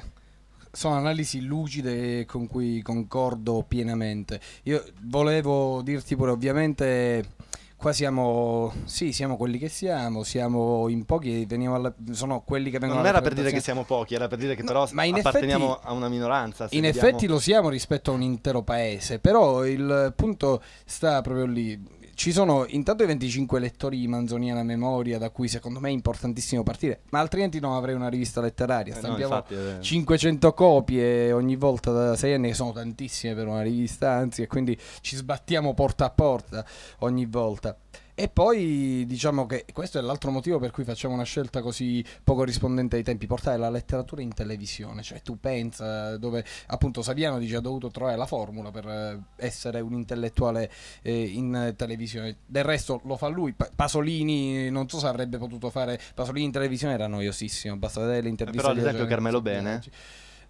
sono analisi lucide con cui concordo pienamente. Io volevo dirti pure, ovviamente, qua siamo, sì, siamo quelli che siamo, siamo in pochi, alla, sono quelli che vengono... Non era per dire che siamo pochi, era per dire che no, ma apparteniamo effetti, a una minoranza. In vediamo... effetti lo siamo rispetto a un intero paese, però il punto sta proprio lì ci sono intanto i 25 lettori di Manzoni alla memoria, da cui secondo me è importantissimo partire, ma altrimenti non avrei una rivista letteraria. Eh, Stampiamo no, infatti, 500 eh. copie ogni volta da 6 anni, che sono tantissime per una rivista, anzi, e quindi ci sbattiamo porta a porta ogni volta. E poi diciamo che questo è l'altro motivo per cui facciamo una scelta così poco rispondente ai tempi, portare la letteratura in televisione, cioè tu pensa dove appunto Saviano dice ha dovuto trovare la formula per eh, essere un intellettuale eh, in televisione, del resto lo fa lui, Pasolini non so se avrebbe potuto fare, Pasolini in televisione era noiosissimo, basta vedere le interviste. Eh, però ad esempio Carmelo Bene. Bianchi.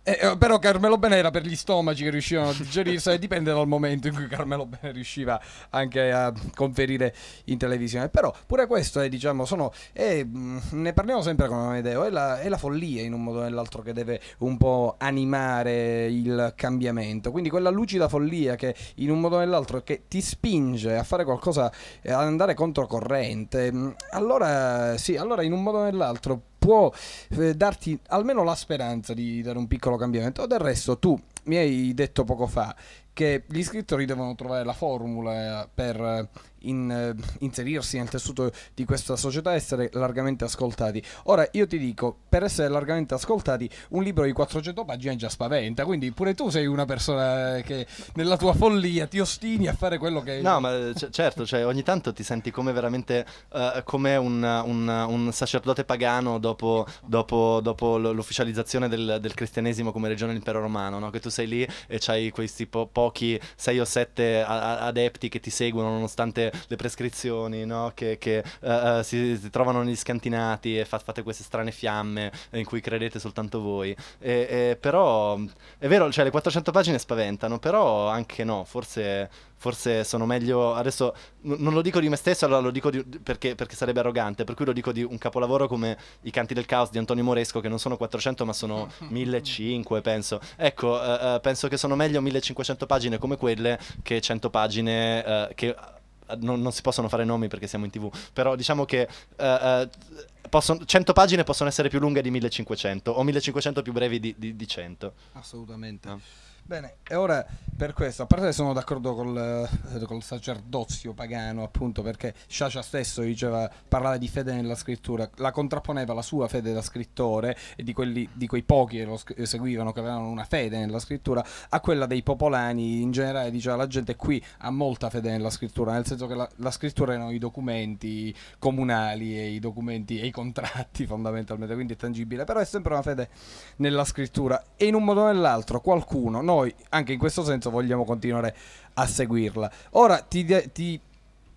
Eh, eh, però Carmelo Bene era per gli stomaci che riuscivano a digerirsi, e eh, dipende dal momento in cui Carmelo Bene riusciva anche a conferire in televisione. Però pure questo è, eh, diciamo, sono, è, ne parliamo sempre con Amedeo, è la, è la follia in un modo o nell'altro che deve un po' animare il cambiamento. Quindi quella lucida follia che in un modo o nell'altro che ti spinge a fare qualcosa, ad andare controcorrente, allora sì, allora in un modo o nell'altro può eh, darti almeno la speranza di dare un piccolo cambiamento. Del resto tu mi hai detto poco fa che gli scrittori devono trovare la formula eh, per eh, in, eh, inserirsi nel tessuto di questa società essere largamente ascoltati. Ora io ti dico, per essere largamente ascoltati, un libro di 400 pagine già spaventa, quindi pure tu sei una persona che nella tua follia ti ostini a fare quello che... No, ma eh, c- certo, cioè, ogni tanto ti senti come veramente uh, come un, un, un, sacerdote pagano dopo, dopo, dopo l'ufficializzazione del, del, cristianesimo come regione dell'impero romano, no? che tu sei lì e c'hai questi po- pochi, sei o sette a- adepti che ti seguono nonostante le prescrizioni no? che, che uh, si, si, trovano negli scantinati e fa, fate queste strane fiamme in cui credete soltanto voi. E, e, però è vero, cioè le 400 pagine spaventano, però anche no, forse forse sono meglio adesso non lo dico di me stesso allora lo dico di, perché, perché, sarebbe arrogante per cui lo dico di un capolavoro come I canti del caos di Antonio Moresco che non sono 400 ma sono 1500 penso ecco uh, penso che sono meglio 1500 pagine come quelle che 100 pagine uh, che non, non, si possono fare nomi perché siamo in tv, però diciamo che uh, uh, possono, 100 pagine possono essere più lunghe di 1500 o 1500 più brevi di, di, di 100. Assolutamente. No? Ah. Bene, e ora per questo, a parte che sono d'accordo col, eh, col, sacerdozio pagano, appunto, perché Sciascia stesso diceva, parlava di fede nella scrittura, la contrapponeva la sua fede da scrittore e di, quelli, di quei pochi che lo eh, seguivano, che avevano una fede nella scrittura, a quella dei popolani in generale, diceva la gente qui ha molta fede nella scrittura, nel senso che la, la scrittura erano i documenti comunali e i documenti e i contratti fondamentalmente, quindi è tangibile, però è sempre una fede nella scrittura e in un modo o nell'altro qualcuno, non noi anche in questo senso vogliamo continuare a seguirla. Ora ti, ti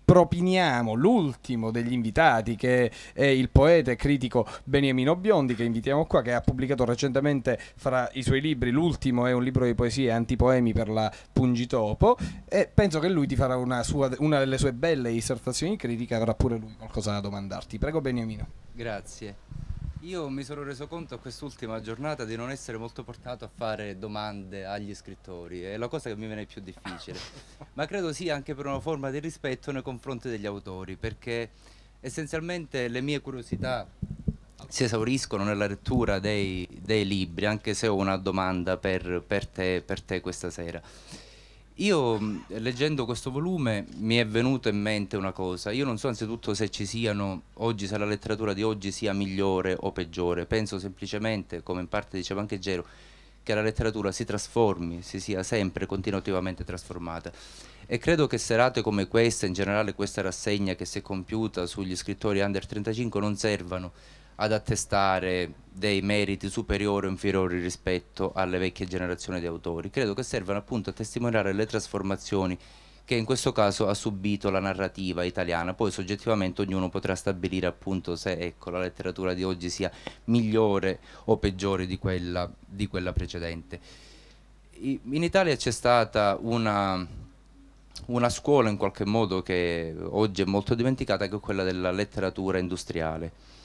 propiniamo l'ultimo degli invitati che è il poeta e critico Beniamino Biondi che invitiamo qua che ha pubblicato recentemente fra i suoi libri l'ultimo è un libro di poesie antipoemi per la Pungitopo e penso che lui ti farà una, sua, una delle sue belle dissertazioni critiche avrà pure lui qualcosa da domandarti prego Beniamino grazie io mi sono reso conto a quest'ultima giornata di non essere molto portato a fare domande agli scrittori, è la cosa che mi viene più difficile, ma credo sia anche per una forma di rispetto nei confronti degli autori, perché essenzialmente le mie curiosità si esauriscono nella lettura dei, dei libri, anche se ho una domanda per, per, te, per te questa sera. Io mm, leggendo questo volume mi è venuto in mente una cosa, io non so anzitutto se ci siano oggi, se la letteratura di oggi sia migliore o peggiore, penso semplicemente, come in parte diceva anche Gero, che la letteratura si trasformi, si sia sempre continuativamente trasformata. E credo che serate come questa, in generale questa rassegna che si è compiuta sugli scrittori under 35, non servano ad attestare dei meriti superiori o inferiori rispetto alle vecchie generazioni di autori. Credo che servano appunto a testimoniare le trasformazioni che in questo caso ha subito la narrativa italiana, poi soggettivamente ognuno potrà stabilire appunto se ecco, la letteratura di oggi sia migliore o peggiore di quella, di quella precedente. In Italia c'è stata una, una scuola in qualche modo che oggi è molto dimenticata, che è quella della letteratura industriale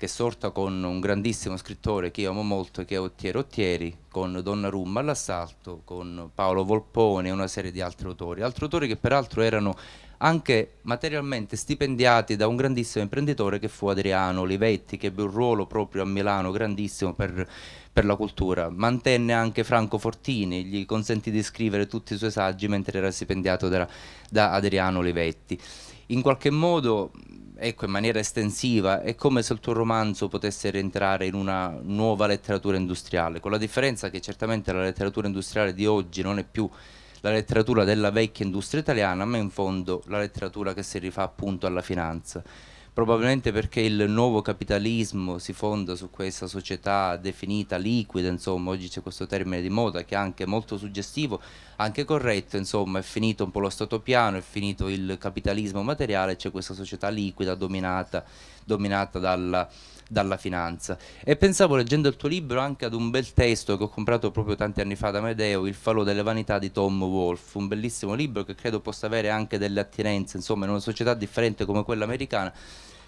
che è sorta con un grandissimo scrittore che io amo molto, che è Ottieri Ottieri, con Donnarumma all'assalto, con Paolo Volpone e una serie di altri autori, altri autori che peraltro erano anche materialmente stipendiati da un grandissimo imprenditore che fu Adriano Olivetti, che ebbe un ruolo proprio a Milano grandissimo per, per, la cultura. Mantenne anche Franco Fortini, gli consentì di scrivere tutti i suoi saggi mentre era stipendiato da, da Adriano Olivetti. In qualche modo ecco, in maniera estensiva, è come se il tuo romanzo potesse rientrare in una nuova letteratura industriale, con la differenza che certamente la letteratura industriale di oggi non è più la letteratura della vecchia industria italiana, ma in fondo la letteratura che si rifà appunto alla finanza probabilmente perché il nuovo capitalismo si fonda su questa società definita liquida, insomma, oggi c'è questo termine di moda che è anche molto suggestivo, anche corretto, insomma, è finito un po' lo stato piano, è finito il capitalismo materiale, c'è questa società liquida dominata, dominata dalla dalla finanza. E pensavo leggendo il tuo libro anche ad un bel testo che ho comprato proprio tanti anni fa da Medeo, Il falò delle vanità di Tom Wolfe, un bellissimo libro che credo possa avere anche delle attinenze, insomma, in una società differente come quella americana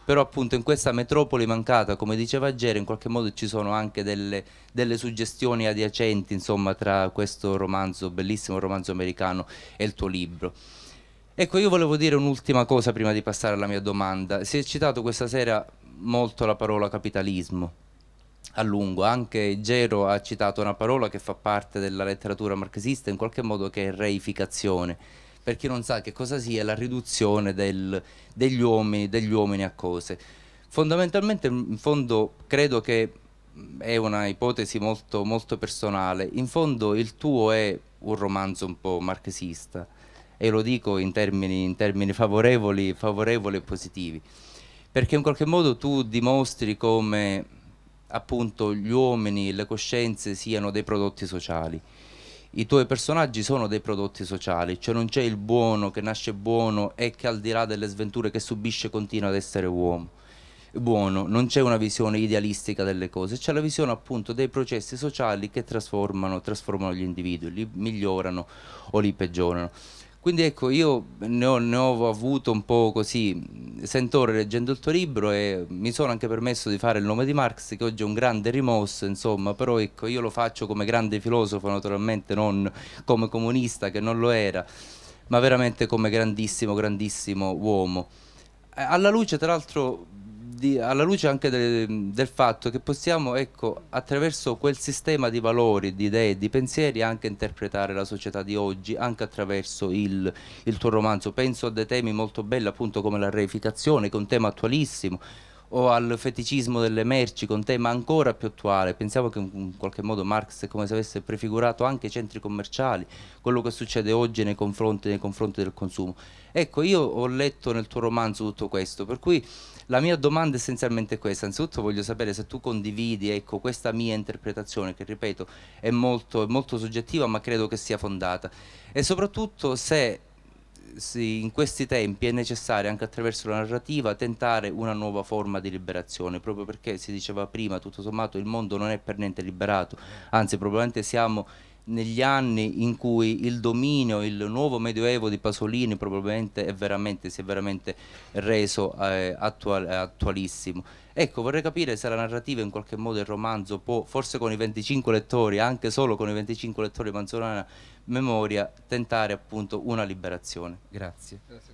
però appunto in questa metropoli mancata, come diceva Gera, in qualche modo ci sono anche delle, delle, suggestioni adiacenti, insomma, tra questo romanzo, bellissimo romanzo americano e il tuo libro. Ecco, io volevo dire un'ultima cosa prima di passare alla mia domanda. Si è citato questa sera molto la parola capitalismo a lungo. Anche Gero ha citato una parola che fa parte della letteratura marxista, in qualche modo che è reificazione. Per chi non sa che cosa sia la riduzione del, degli, uomini, degli uomini a cose. Fondamentalmente, in fondo, credo che è una ipotesi molto, molto personale. In fondo, il tuo è un romanzo un po' marxista, e lo dico in termini, in termini favorevoli, favorevoli e positivi perché in qualche modo tu dimostri come appunto gli uomini, le coscienze siano dei prodotti sociali. I tuoi personaggi sono dei prodotti sociali, cioè non c'è il buono che nasce buono e che al di là delle sventure che subisce continua ad essere uomo. Buono, non c'è una visione idealistica delle cose, c'è la visione appunto dei processi sociali che trasformano, trasformano gli individui, li migliorano o li peggiorano. Quindi ecco, io ne ho, ne ho, avuto un po' così sentore leggendo il tuo libro e mi sono anche permesso di fare il nome di Marx, che oggi è un grande rimosso, insomma, però ecco, io lo faccio come grande filosofo, naturalmente non come comunista, che non lo era, ma veramente come grandissimo, grandissimo uomo. Alla luce, tra l'altro, di, alla luce anche del, del fatto che possiamo, ecco, attraverso quel sistema di valori, di idee, di pensieri, anche interpretare la società di oggi, anche attraverso il, il tuo romanzo. Penso a dei temi molto belli, appunto come la reificazione, che è un tema attualissimo, o al feticismo delle merci, che è un tema ancora più attuale. Pensiamo che in qualche modo Marx è come se avesse prefigurato anche i centri commerciali, quello che succede oggi nei confronti, nei confronti del consumo. Ecco, io ho letto nel tuo romanzo tutto questo, per cui la mia domanda essenzialmente è questa, innanzitutto voglio sapere se tu condividi ecco, questa mia interpretazione che ripeto è molto, è molto soggettiva ma credo che sia fondata e soprattutto se in questi tempi è necessario anche attraverso la narrativa tentare una nuova forma di liberazione, proprio perché si diceva prima, tutto sommato il mondo non è per niente liberato, anzi probabilmente siamo negli anni in cui il dominio, il nuovo medioevo di Pasolini probabilmente è veramente, si è veramente reso eh, attual, attualissimo. Ecco, vorrei capire se la narrativa in qualche modo il romanzo può, forse con i 25 lettori, anche solo con i 25 lettori Manzolana memoria, tentare appunto una liberazione. Grazie. Grazie.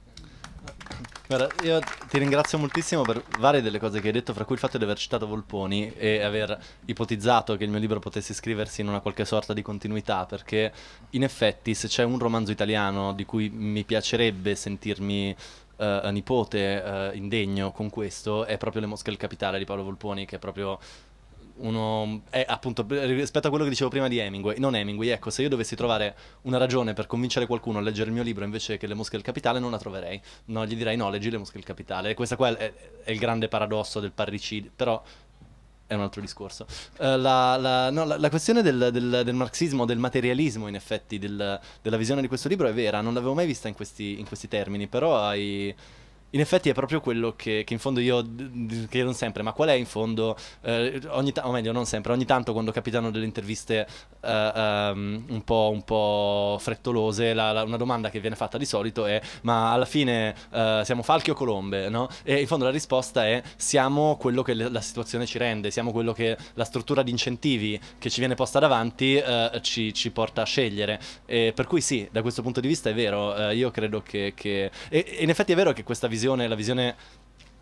Guarda, io ti ringrazio moltissimo per varie delle cose che hai detto, fra cui il fatto di aver citato Volponi e aver ipotizzato che il mio libro potesse iscriversi in una qualche sorta di continuità, perché in effetti se c'è un romanzo italiano di cui mi piacerebbe sentirmi eh, nipote eh, indegno con questo, è proprio Le mosche del capitale di Paolo Volponi, che è proprio uno, eh, appunto, rispetto a quello che dicevo prima di Hemingway, non Hemingway, ecco, se io dovessi trovare una ragione per convincere qualcuno a leggere il mio libro invece che Le Mosche del Capitale, non la troverei. No, gli direi no, leggi Le Mosche del Capitale. E questo qua è, è, il grande paradosso del parricidio, però è un altro discorso. Uh, la, la, no, la, la, questione del, del, del, marxismo, del materialismo, in effetti, del, della visione di questo libro è vera, non l'avevo mai vista in questi, in questi termini, però hai in effetti è proprio quello che, che in fondo io chiedo sempre, ma qual è in fondo, eh, ogni ta- o meglio non sempre, ogni tanto quando capitano delle interviste eh, um, un, po', un, po', frettolose, la, la, una domanda che viene fatta di solito è ma alla fine eh, siamo falchi o colombe? No? E in fondo la risposta è siamo quello che le, la situazione ci rende, siamo quello che la struttura di incentivi che ci viene posta davanti eh, ci, ci, porta a scegliere. E per cui sì, da questo punto di vista è vero, eh, io credo che... che... E, e in effetti è vero che questa visione visione, la visione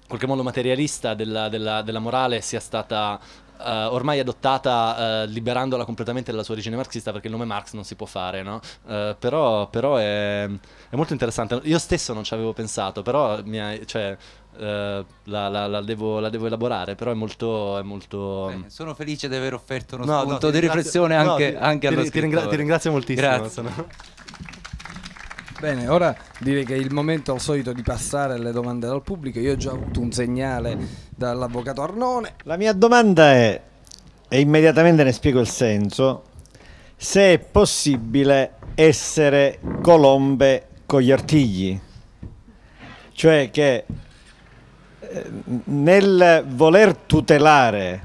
in qualche modo materialista della, della, della morale sia stata Uh, ormai adottata uh, liberandola completamente dalla sua origine marxista perché il nome Marx non si può fare, no? Uh, però, però è, è, molto interessante. Io stesso non ci avevo pensato, però ha, cioè, la, la, la, devo, la, devo, elaborare, però è molto... È molto... Beh, sono felice di aver offerto uno no, spunto no, di riflessione anche, no, ti, anche ti, allo ti, ringra- ti ringrazio moltissimo. Grazie. Bene, ora direi che è il momento al solito di passare alle domande dal pubblico. Io ho già avuto un segnale dall'avvocato Arnone. La mia domanda è, e immediatamente ne spiego il senso, se è possibile essere colombe con gli artigli. Cioè che eh, nel voler tutelare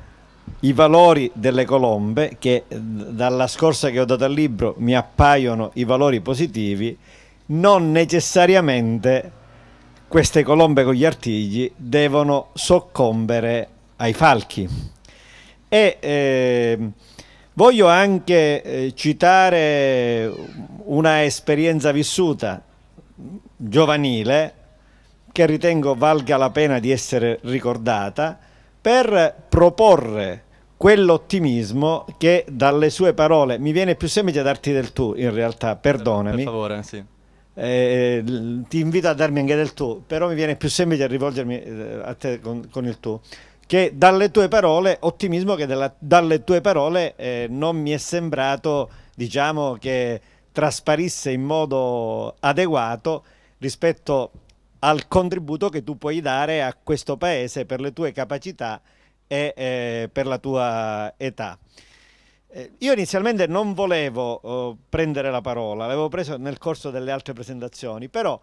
i valori delle colombe, che eh, dalla scorsa che ho dato al libro mi appaiono i valori positivi, non necessariamente queste colombe con gli artigli devono soccombere ai falchi. E eh, voglio anche eh, citare una esperienza vissuta giovanile che ritengo valga la pena di essere ricordata per proporre quell'ottimismo che dalle sue parole mi viene più semplice darti del tu in realtà, perdonami. Per, favore, sì eh, eh, ti invito a darmi anche del tu, però mi viene più semplice rivolgermi eh, a te con, con, il tu. Che dalle tue parole, ottimismo che della, dalle tue parole eh, non mi è sembrato, diciamo, che trasparisse in modo adeguato rispetto al contributo che tu puoi dare a questo paese per le tue capacità e eh, per la tua età. Eh, io inizialmente non volevo oh, prendere la parola, l'avevo preso nel corso delle altre presentazioni, però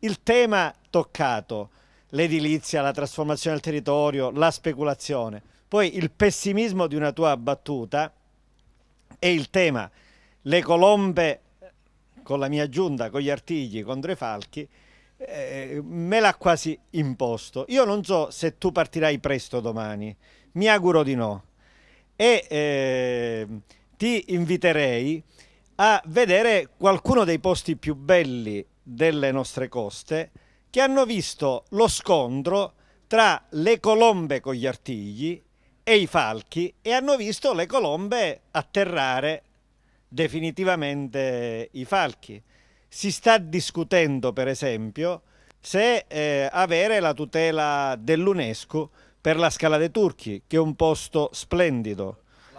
il tema toccato, l'edilizia, la trasformazione del territorio, la speculazione, poi il pessimismo di una tua battuta e il tema, le colombe eh, con la mia giunta, con gli artigli, contro i falchi, eh, me l'ha quasi imposto. Io non so se tu partirai presto domani, mi auguro di no e eh, ti inviterei a vedere qualcuno dei posti più belli delle nostre coste che hanno visto lo scontro tra le colombe con gli artigli e i falchi e hanno visto le colombe atterrare definitivamente i falchi. Si sta discutendo, per esempio, se eh, avere la tutela dell'UNESCO per la Scala dei Turchi, che è un posto splendido.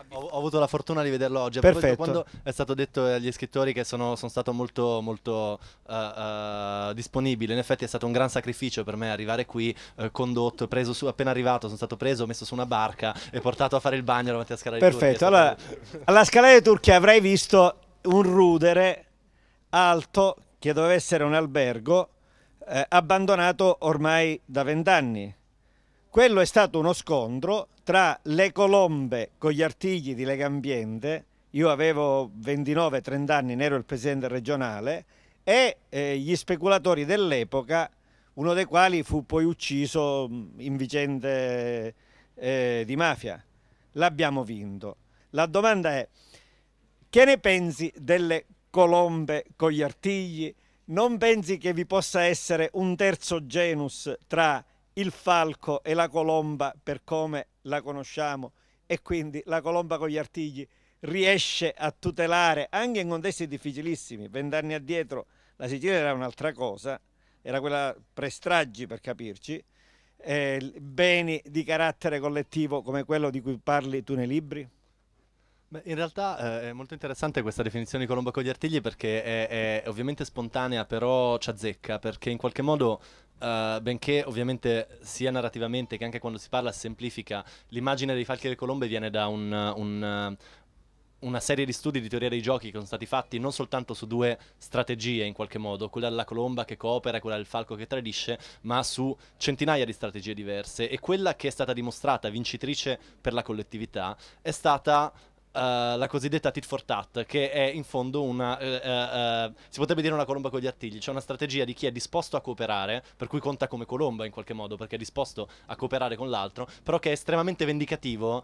Ho, avuto la fortuna di vederlo oggi. Perfetto. Quando è stato detto agli scrittori che sono, sono stato molto, molto uh, uh, disponibile, in effetti è stato un gran sacrificio per me arrivare qui, uh, condotto, preso su, appena arrivato, sono stato preso, messo su una barca e portato a fare il bagno davanti alla Scala dei Turchi. Perfetto, allora, alla Scala dei Turchi avrai visto un rudere alto che doveva essere un albergo eh, abbandonato ormai da vent'anni quello è stato uno scontro tra le colombe con gli artigli di Lega Ambiente, io avevo 29-30 anni, ne ero il presidente regionale, e eh, gli speculatori dell'epoca, uno dei quali fu poi ucciso in vicende eh, di mafia. L'abbiamo vinto. La domanda è, che ne pensi delle colombe con gli artigli? Non pensi che vi possa essere un terzo genus tra il falco e la colomba per come la conosciamo e quindi la colomba con gli artigli riesce a tutelare anche in contesti difficilissimi. Vent'anni addietro la Sicilia era un'altra cosa, era quella pre per capirci, eh, beni di carattere collettivo come quello di cui parli tu nei libri? in realtà eh, è molto interessante questa definizione di Colombo con gli artigli perché è, è ovviamente spontanea, però ci azzecca, perché in qualche modo Uh, benché ovviamente sia narrativamente che anche quando si parla semplifica, l'immagine dei falchi delle colombe viene da un, un, una serie di studi di teoria dei giochi che sono stati fatti non soltanto su due strategie in qualche modo, quella della colomba che coopera e quella del falco che tradisce, ma su centinaia di strategie diverse e quella che è stata dimostrata vincitrice per la collettività è stata eh, la cosiddetta tit for tat, che è in fondo una. Uh, uh, si potrebbe dire una colomba con gli artigli, cioè una strategia di chi è disposto a cooperare, per cui conta come colomba in qualche modo, perché è disposto a cooperare con l'altro, però che è estremamente vendicativo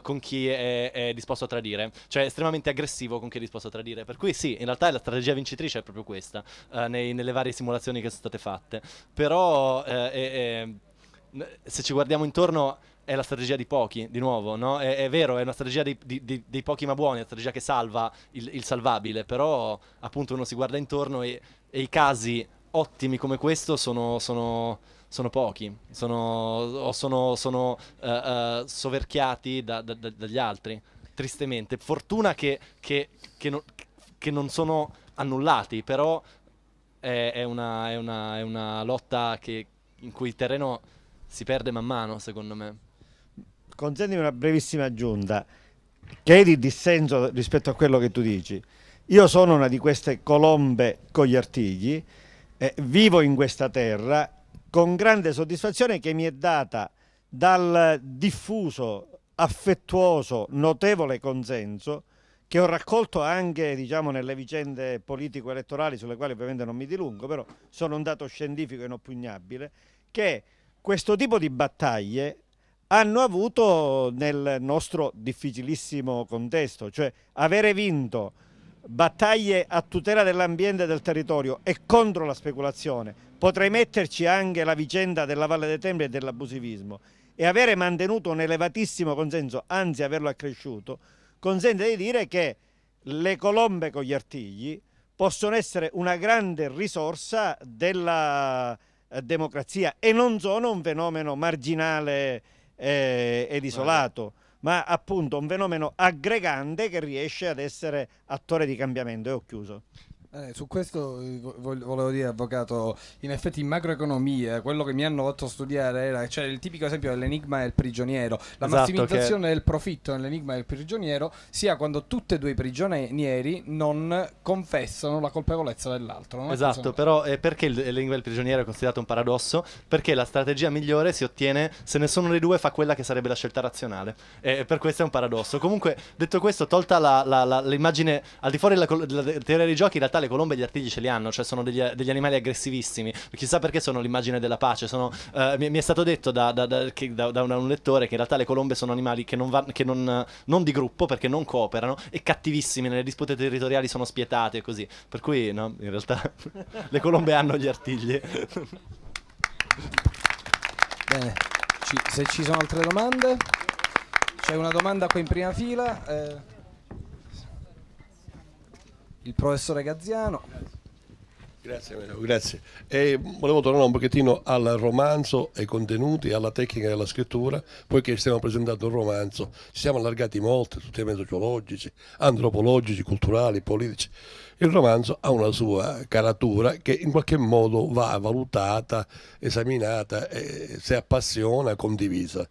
con chi è, è, disposto a tradire, cioè estremamente aggressivo con chi è disposto a tradire. Per cui sì, in realtà la strategia vincitrice è proprio questa, nei, nelle varie simulazioni che sono state fatte. Però è, è, se ci guardiamo intorno è la strategia di pochi, di nuovo, no? è, è, vero, è una strategia dei, di, di, dei, pochi ma buoni, è una strategia che salva il, il salvabile, però appunto uno si guarda intorno e, e i casi ottimi come questo sono, sono, sono pochi, sono, sono, sono uh, uh, soverchiati da, da, da, dagli altri, tristemente. Fortuna che, che, che, non, che non sono annullati, però è, è, una, è, una, è una lotta che, in cui il terreno si perde man mano, secondo me consentimi una brevissima aggiunta, che è di dissenso rispetto a quello che tu dici. Io sono una di queste colombe con gli artigli, eh, vivo in questa terra con grande soddisfazione che mi è data dal diffuso, affettuoso, notevole consenso che ho raccolto anche diciamo, nelle vicende politico-elettorali, sulle quali ovviamente non mi dilungo, però sono un dato scientifico inoppugnabile, che questo tipo di battaglie hanno avuto nel nostro difficilissimo contesto, cioè avere vinto battaglie a tutela dell'ambiente e del territorio e contro la speculazione, potrei metterci anche la vicenda della Valle dei Templi e dell'abusivismo, e avere mantenuto un elevatissimo consenso, anzi averlo accresciuto, consente di dire che le colombe con gli artigli possono essere una grande risorsa della eh, democrazia e non sono un fenomeno marginale eh, ed isolato, ma appunto un fenomeno aggregante che riesce ad essere attore di cambiamento. E ho chiuso. Eh, su questo eh, volevo dire, avvocato, in effetti in macroeconomia quello che mi hanno fatto studiare era cioè, il tipico esempio dell'enigma è il prigioniero, la esatto, massimizzazione che... del profitto nell'enigma del prigioniero sia quando tutti e due i prigionieri non confessano la colpevolezza dell'altro. Esatto, però eh, perché l'enigma del prigioniero è considerato un paradosso? Perché la strategia migliore si ottiene se nessuno dei due fa quella che sarebbe la scelta razionale e eh, per questo è un paradosso. Comunque, detto questo, tolta la, la, la, l'immagine al di fuori della, della teoria dei giochi, in realtà realtà le colombe e gli artigli ce li hanno, cioè sono degli, degli animali aggressivissimi. Chissà perché sono l'immagine della pace. Sono, eh, mi, mi, è stato detto da, da, da, che, da, un lettore che in realtà le colombe sono animali che, non, va, che non, non, di gruppo perché non cooperano e cattivissimi nelle dispute territoriali sono spietate e così. Per cui, no, in realtà le colombe hanno gli artigli. Bene, ci, se ci sono altre domande, c'è una domanda qua in prima fila. Eh il professore Gazziano. Grazie, grazie. E volevo tornare un pochettino al romanzo, ai contenuti, alla tecnica della scrittura, poiché stiamo presentando un romanzo, ci siamo allargati molto su temi sociologici, antropologici, culturali, politici. Il romanzo ha una sua caratura che in qualche modo va valutata, esaminata, e se appassiona, condivisa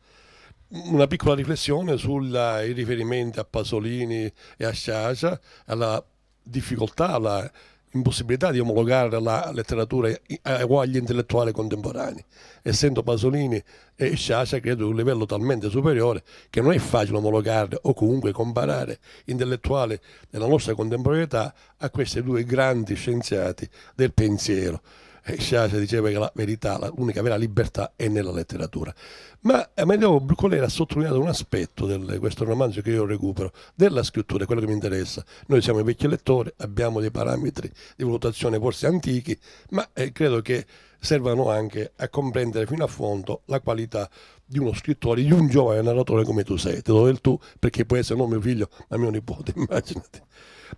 una piccola riflessione sui riferimenti a Pasolini e a Sciascia, alla difficoltà, la impossibilità di omologare la letteratura agli intellettuali contemporanei. Essendo Pasolini e Sciascia, credo di un livello talmente superiore che non è facile omologare o comunque comparare intellettuali della nostra contemporaneità a questi due grandi scienziati del pensiero e eh, Sciascia diceva che la verità, l'unica vera libertà è nella letteratura. Ma eh, Amedeo Brucolera ha sottolineato un aspetto di questo romanzo che io recupero, della scrittura, quello che mi interessa. Noi siamo i vecchi lettori, abbiamo dei parametri di valutazione forse antichi, ma eh, credo che servano anche a comprendere fino a fondo la qualità di uno scrittore, di un giovane narratore come tu sei, te lo del tu, perché può essere non mio figlio, ma mio nipote, immaginati.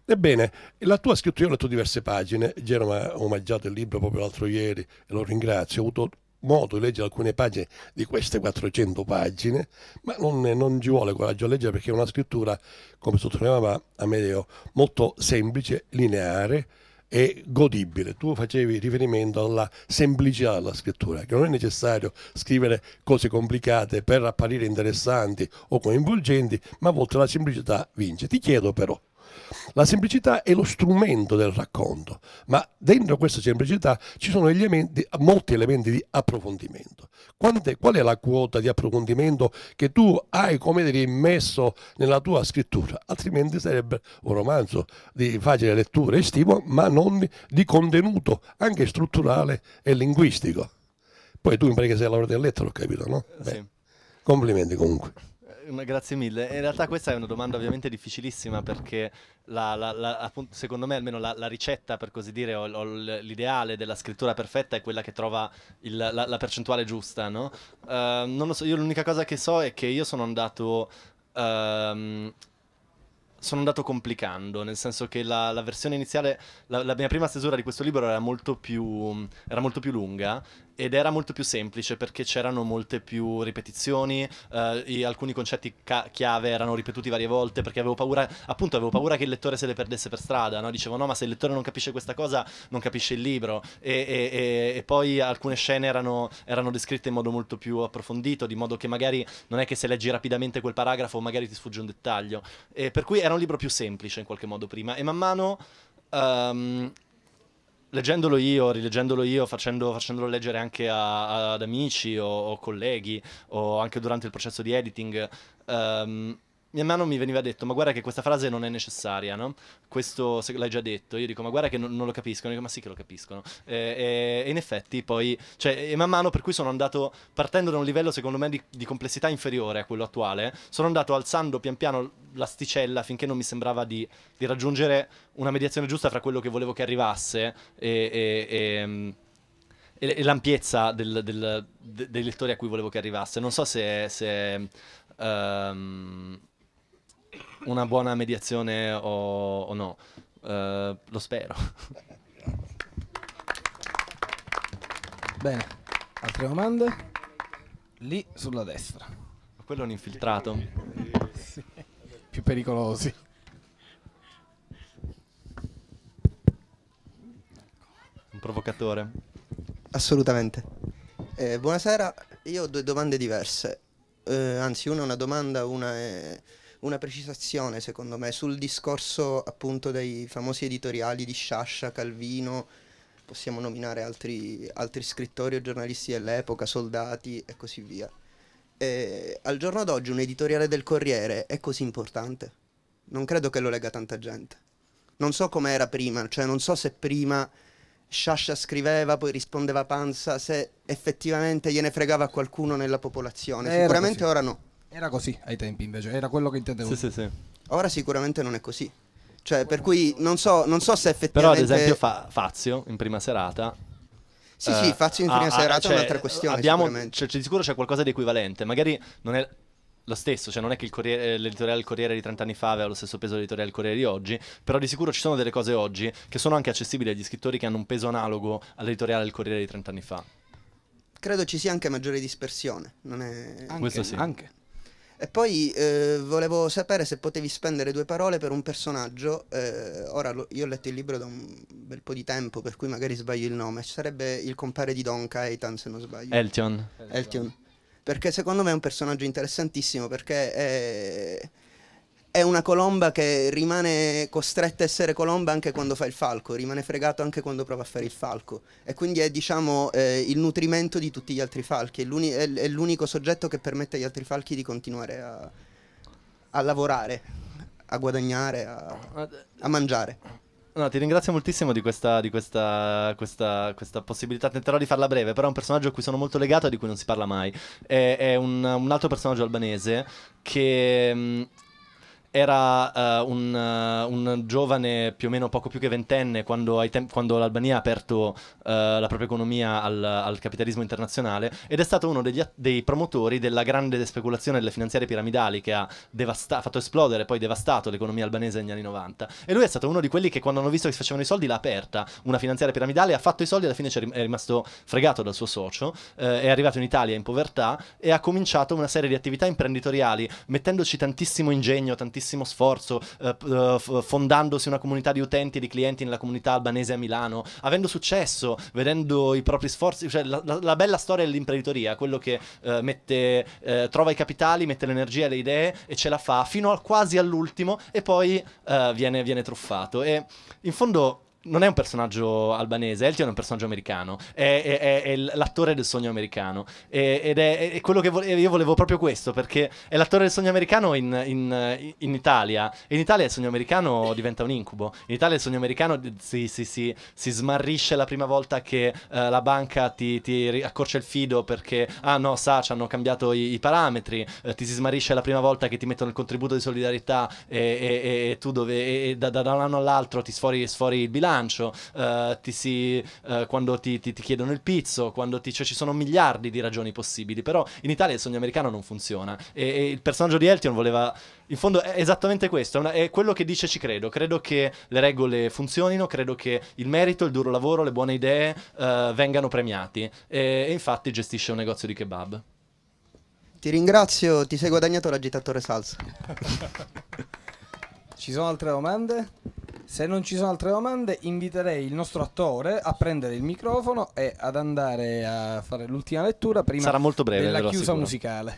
Ebbene, la tua scrittura, io ho letto diverse pagine, Geroma ha omaggiato il libro proprio l'altro ieri e lo ringrazio, ho avuto modo di leggere alcune pagine di queste 400 pagine, ma non, non, ci vuole coraggio a leggere perché è una scrittura, come sottolineava Amedeo, molto semplice, lineare, e godibile. Tu facevi riferimento alla semplicità della scrittura, che non è necessario scrivere cose complicate per apparire interessanti o coinvolgenti, ma a volte la semplicità vince. Ti chiedo però, la semplicità è lo strumento del racconto, ma dentro questa semplicità ci sono elementi, molti elementi di approfondimento. Quante, qual è la quota di approfondimento che tu hai, come dire, immesso nella tua scrittura? Altrimenti sarebbe un romanzo di facile lettura e estivo, ma non di contenuto anche strutturale e linguistico. Poi tu impari che sei laureato in lettere, ho capito, no? Eh, Beh, sì. Complimenti comunque. Grazie mille. In realtà questa è una domanda ovviamente difficilissima perché la, la, la, appunto, secondo me almeno la, ricetta, per così dire, o, o l'ideale della scrittura perfetta è quella che trova il, la, percentuale giusta, no? Uh, non lo so, io l'unica cosa che so è che io sono andato... Um, sono andato complicando, nel senso che la, la versione iniziale, la, la, mia prima stesura di questo libro era molto più, era molto più lunga ed era molto più semplice perché c'erano molte più ripetizioni, eh, alcuni concetti ca- chiave erano ripetuti varie volte perché avevo paura, appunto avevo paura che il lettore se le perdesse per strada, no? dicevo no ma se il lettore non capisce questa cosa non capisce il libro e, e, e, e poi alcune scene erano, erano, descritte in modo molto più approfondito, di modo che magari non è che se leggi rapidamente quel paragrafo magari ti sfugge un dettaglio, per cui era un libro più semplice in qualche modo prima e man mano... Um, leggendolo io, rileggendolo io, facendo, facendolo leggere anche a, a, ad amici o, o, colleghi o anche durante il processo di editing, um, mia mano mi veniva detto, ma guarda che questa frase non è necessaria, no? Questo l'hai già detto. Io dico, ma guarda che non, non lo capiscono. Io dico, ma sì che lo capiscono. E, e, e in effetti poi, cioè, e man mano per cui sono andato, partendo da un livello secondo me di, di complessità inferiore a quello attuale, sono andato alzando pian piano l'asticella finché non mi sembrava di, di raggiungere una mediazione giusta fra quello che volevo che arrivasse e, e e, l'ampiezza del, del, de, dei lettori a cui volevo che arrivasse. Non so se. se um, una buona mediazione o, o no. Uh, lo spero. Bene, altre domande? Lì sulla destra. Quello è un infiltrato. sì. Più pericolosi. Un provocatore. Assolutamente. Eh, buonasera, io ho due domande diverse. Eh, anzi, una è una domanda, una è una precisazione secondo me sul discorso appunto dei famosi editoriali di Sciascia, Calvino, possiamo nominare altri, altri scrittori o giornalisti dell'epoca, soldati e così via. E, al giorno d'oggi un editoriale del Corriere è così importante? Non credo che lo legga tanta gente. Non so com'era prima, cioè non so se prima Sciascia scriveva, poi rispondeva Panza, se effettivamente gliene fregava qualcuno nella popolazione. Era Sicuramente così. ora no. Era così ai tempi invece, era quello che intendevo. Sì, sì, sì. Ora sicuramente non è così. Cioè, per cui non so, non so se effettivamente... Però ad esempio fa- Fazio in prima serata sì, sì, eh, Fazio in prima ah, serata cioè, un'altra questione. Abbiamo, cioè, di sicuro c'è qualcosa di equivalente. Magari non è lo stesso, cioè non è che eh, l'editoriale del Corriere di 30 anni fa aveva lo stesso peso dell'editoriale del Corriere di oggi, però di sicuro ci sono delle cose oggi che sono anche accessibili agli scrittori che hanno un peso analogo all'editoriale del Corriere di 30 anni fa. Credo ci sia anche maggiore dispersione. Non è... Anche, Questo sì. Anche. E poi eh, volevo sapere se potevi spendere due parole per un personaggio. Eh, ora lo, io ho letto il libro da un bel po' di tempo, per cui magari sbaglio il nome. Ci sarebbe il compare di Don Eitan, se non sbaglio. Eltion. Eltion. Eltion. Perché secondo me è un personaggio interessantissimo perché è è una colomba che rimane costretta a essere colomba anche quando fa il falco, rimane fregato anche quando prova a fare il falco e quindi è diciamo eh, il nutrimento di tutti gli altri falchi, è, l'unico soggetto che permette agli altri falchi di continuare a, a lavorare, a guadagnare, a, a mangiare. No, ti ringrazio moltissimo di, questa, di questa, questa, questa, possibilità. Tenterò di farla breve, però è un personaggio a cui sono molto legato e di cui non si parla mai. È, è un, un, altro personaggio albanese che mm, era uh, un, uh, un, giovane più o meno poco più che ventenne quando, temp- quando l'Albania ha aperto uh, la propria economia al, al, capitalismo internazionale ed è stato uno a- dei promotori della grande speculazione delle finanziarie piramidali che ha devasta- fatto esplodere e poi devastato l'economia albanese negli anni 90 e lui è stato uno di quelli che quando hanno visto che si facevano i soldi l'ha aperta una finanziaria piramidale ha fatto i soldi e alla fine è rimasto fregato dal suo socio eh, è arrivato in Italia in povertà e ha cominciato una serie di attività imprenditoriali mettendoci tantissimo ingegno tantissimo tantissimo sforzo, eh, eh, f- fondandosi una comunità di utenti e di clienti nella comunità albanese a Milano, avendo successo, vedendo i propri sforzi, cioè la, la, la bella storia dell'imprenditoria, quello che eh, mette, eh, trova i capitali, mette l'energia e le idee e ce la fa fino al, quasi all'ultimo e poi eh, viene, viene truffato. E in fondo non è un personaggio albanese, Elton è un personaggio americano, è, è, è l'attore del sogno americano ed è, quello che vo- io volevo proprio questo perché è l'attore del sogno americano in, in, in, Italia in Italia il sogno americano diventa un incubo, in Italia il sogno americano si, si, si, si smarrisce la prima volta che uh, la banca ti, ti, accorcia il fido perché ah no sa ci hanno cambiato i, i parametri, uh, ti si smarrisce la prima volta che ti mettono il contributo di solidarietà e, e, e tu dove e, da, da un anno all'altro ti sfori, sfori il bilancio bilancio, eh, ti si, eh, quando ti, ti, ti, chiedono il pizzo, quando ti, cioè, ci sono miliardi di ragioni possibili, però in Italia il sogno americano non funziona e, e il personaggio di Elton voleva... In fondo è esattamente questo, è, una, è, quello che dice ci credo, credo che le regole funzionino, credo che il merito, il duro lavoro, le buone idee eh, vengano premiati e, e infatti gestisce un negozio di kebab. Ti ringrazio, ti sei guadagnato l'agitatore salsa. Ci sono altre domande? Se non ci sono altre domande, inviterei il nostro attore a prendere il microfono e ad andare a fare l'ultima lettura prima Sarà molto breve, della chiusa assicuro. musicale.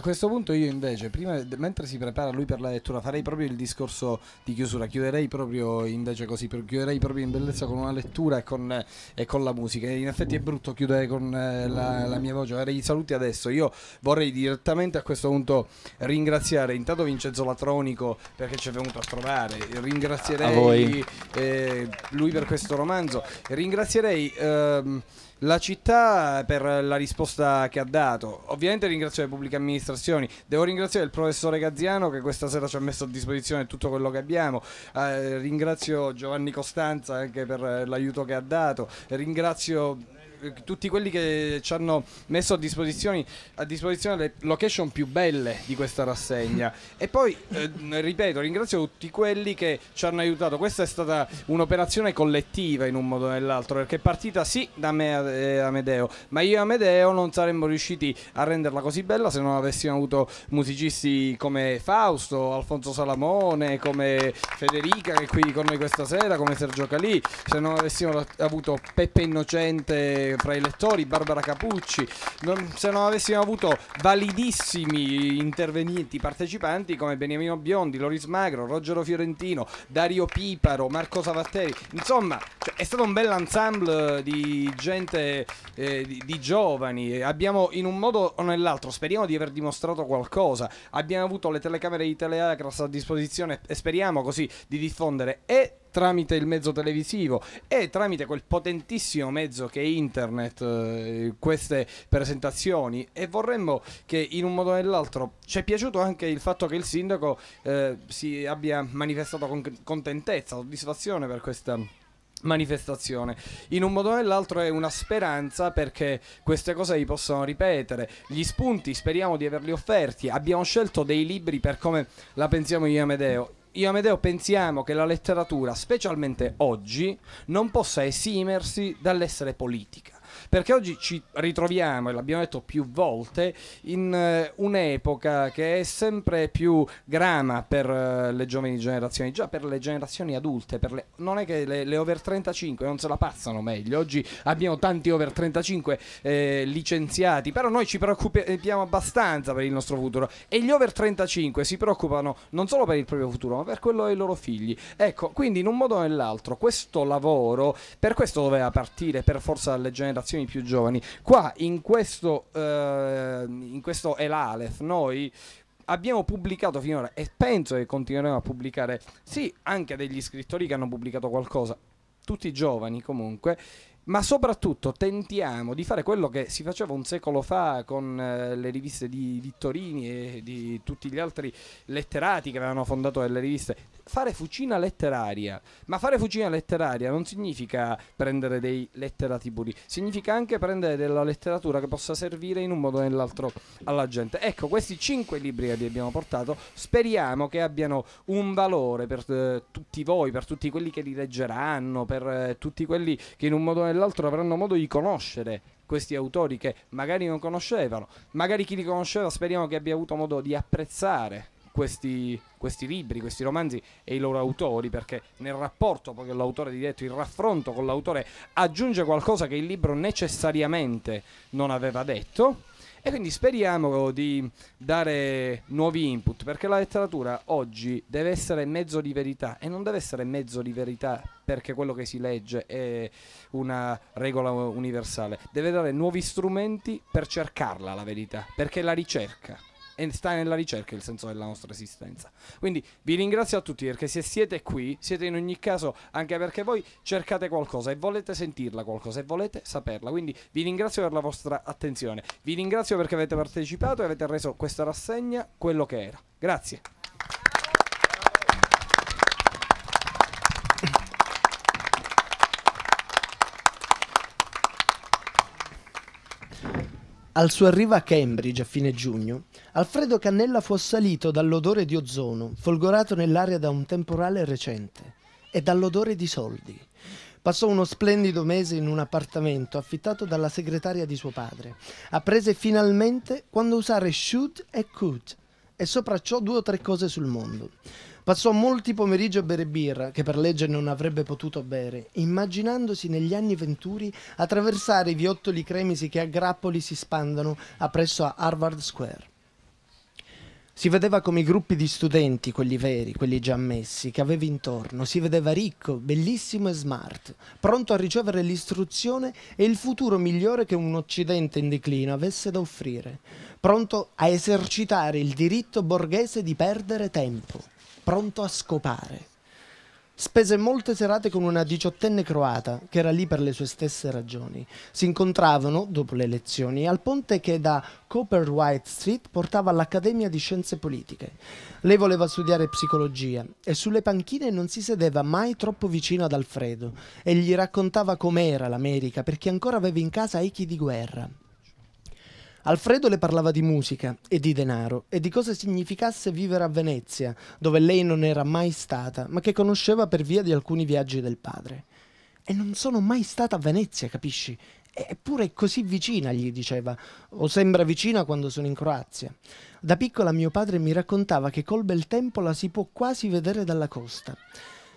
A questo punto io invece, prima, mentre si prepara lui per la lettura, farei proprio il discorso di chiusura, chiuderei proprio invece così, chiuderei proprio in bellezza con una lettura e con, e con la musica. In effetti è brutto chiudere con eh, la, la mia voce, farei i saluti adesso. Io vorrei direttamente a questo punto ringraziare intanto Vincenzo Latronico perché ci è venuto a trovare, ringrazierei eh, lui per questo romanzo, ringrazierei... Ehm, la città per la risposta che ha dato. Ovviamente ringrazio le pubbliche amministrazioni. Devo ringraziare il professore Gazziano che questa sera ci ha messo a disposizione tutto quello che abbiamo. Eh, ringrazio Giovanni Costanza anche per eh, l'aiuto che ha dato. Ringrazio eh, tutti quelli che ci hanno messo a disposizione, a disposizione le location più belle di questa rassegna. E poi, eh, ripeto, ringrazio tutti quelli che ci hanno aiutato. Questa è stata un'operazione collettiva in un modo o nell'altro, perché è partita sì da me e eh, Amedeo, ma io e Amedeo non saremmo riusciti a renderla così bella se non avessimo avuto musicisti come Fausto, Alfonso Salamone, come Federica che è qui con noi questa sera, come Sergio Calì, se non avessimo avuto Peppe Innocente fra i lettori, Barbara Capucci. Non, se non avessimo avuto validissimi intervenienti, partecipanti come Beniamino Biondi, Loris Magro, Rogero Fiorentino, Dario Piparo, Marco Savatteri, insomma cioè, è stato un bel ensemble di gente, eh, di, di giovani. Abbiamo in un modo o nell'altro, speriamo di aver dimostrato qualcosa, abbiamo avuto le telecamere di Teleacras a disposizione e speriamo così di diffondere e tramite il mezzo televisivo e tramite quel potentissimo mezzo che è internet, eh, queste presentazioni e vorremmo che in un modo o nell'altro ci è piaciuto anche il fatto che il sindaco eh, si abbia manifestato con contentezza, soddisfazione per questa manifestazione. In un modo o nell'altro è una speranza perché queste cose vi possano ripetere. Gli spunti speriamo di averli offerti. Abbiamo scelto dei libri per come la pensiamo io e Amedeo io Amedeo pensiamo che la letteratura, specialmente oggi, non possa esimersi dall'essere politica perché oggi ci ritroviamo, e l'abbiamo detto più volte, in uh, un'epoca che è sempre più grama per uh, le giovani generazioni, già per le generazioni adulte, le... non è che le, le, over 35 non se la passano meglio, oggi abbiamo tanti over 35 eh, licenziati, però noi ci preoccupiamo abbastanza per il nostro futuro e gli over 35 si preoccupano non solo per il proprio futuro, ma per quello dei loro figli. Ecco, quindi in un modo o nell'altro questo lavoro, per questo doveva partire per forza dalle generazioni tantissimi più giovani. Qua in questo, eh, in questo Elalef noi abbiamo pubblicato finora e penso che continueremo a pubblicare, sì, anche degli scrittori che hanno pubblicato qualcosa, tutti giovani comunque ma soprattutto tentiamo di fare quello che si faceva un secolo fa con eh, le riviste di Vittorini e di tutti gli altri letterati che avevano fondato delle riviste, fare fucina letteraria, ma fare fucina letteraria non significa prendere dei letterati puri, significa anche prendere della letteratura che possa servire in un modo o nell'altro alla gente. Ecco, questi cinque libri che vi abbiamo portato speriamo che abbiano un valore per eh, tutti voi, per tutti quelli che li leggeranno, per eh, tutti quelli che in un modo o nell'altro l'altro avranno modo di conoscere questi autori che magari non conoscevano, magari chi li conosceva speriamo che abbia avuto modo di apprezzare questi, questi libri, questi romanzi e i loro autori, perché nel rapporto poi con l'autore di detto, il raffronto con l'autore aggiunge qualcosa che il libro necessariamente non aveva detto e quindi speriamo di dare nuovi input, perché la letteratura oggi deve essere mezzo di verità e non deve essere mezzo di verità perché quello che si legge è una regola universale, deve dare nuovi strumenti per cercarla la verità, perché la ricerca e sta nella ricerca il senso della nostra esistenza. Quindi vi ringrazio a tutti perché se siete qui, siete in ogni caso anche perché voi cercate qualcosa e volete sentirla qualcosa e volete saperla. Quindi vi ringrazio per la vostra attenzione. Vi ringrazio perché avete partecipato e avete reso questa rassegna quello che era. Grazie. Al suo arrivo a Cambridge a fine giugno, Alfredo Cannella fu assalito dall'odore di ozono, folgorato nell'aria da un temporale recente, e dall'odore di soldi. Passò uno splendido mese in un appartamento affittato dalla segretaria di suo padre. Apprese finalmente quando usare should e could, e sopra ciò due o tre cose sul mondo. Passò molti pomeriggi a bere birra, che per legge non avrebbe potuto bere, immaginandosi negli anni venturi attraversare i viottoli cremisi che a grappoli si spandono appresso a Harvard Square. Si vedeva come i gruppi di studenti, quelli veri, quelli già ammessi, che avevi intorno. Si vedeva ricco, bellissimo e smart, pronto a ricevere l'istruzione e il futuro migliore che un Occidente in declino avesse da offrire. Pronto a esercitare il diritto borghese di perdere tempo pronto a scopare. Spese molte serate con una diciottenne croata, che era lì per le sue stesse ragioni. Si incontravano, dopo le lezioni, al ponte che da Cooper White Street portava all'Accademia di Scienze Politiche. Lei voleva studiare psicologia e sulle panchine non si sedeva mai troppo vicino ad Alfredo e gli raccontava com'era l'America perché ancora aveva in casa echi di guerra. Alfredo le parlava di musica e di denaro e di cosa significasse vivere a Venezia, dove lei non era mai stata, ma che conosceva per via di alcuni viaggi del padre. E non sono mai stata a Venezia, capisci? Eppure è così vicina, gli diceva, o sembra vicina quando sono in Croazia. Da piccola mio padre mi raccontava che col bel tempo la si può quasi vedere dalla costa.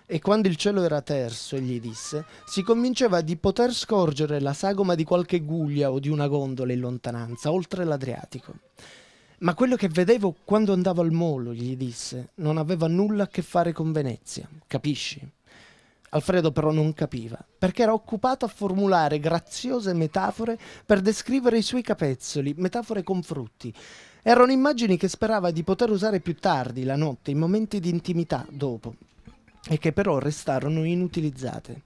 E quando il cielo era terso, gli disse, si convinceva di poter scorgere la sagoma di qualche guglia o di una gondola in lontananza, oltre l'Adriatico. Ma quello che vedevo quando andavo al molo, gli disse, non aveva nulla a che fare con Venezia, capisci? Alfredo però non capiva, perché era occupato a formulare graziose metafore per descrivere i suoi capezzoli, metafore con frutti. Erano immagini che sperava di poter usare più tardi, la notte, in momenti di intimità, dopo, e che però restarono inutilizzate.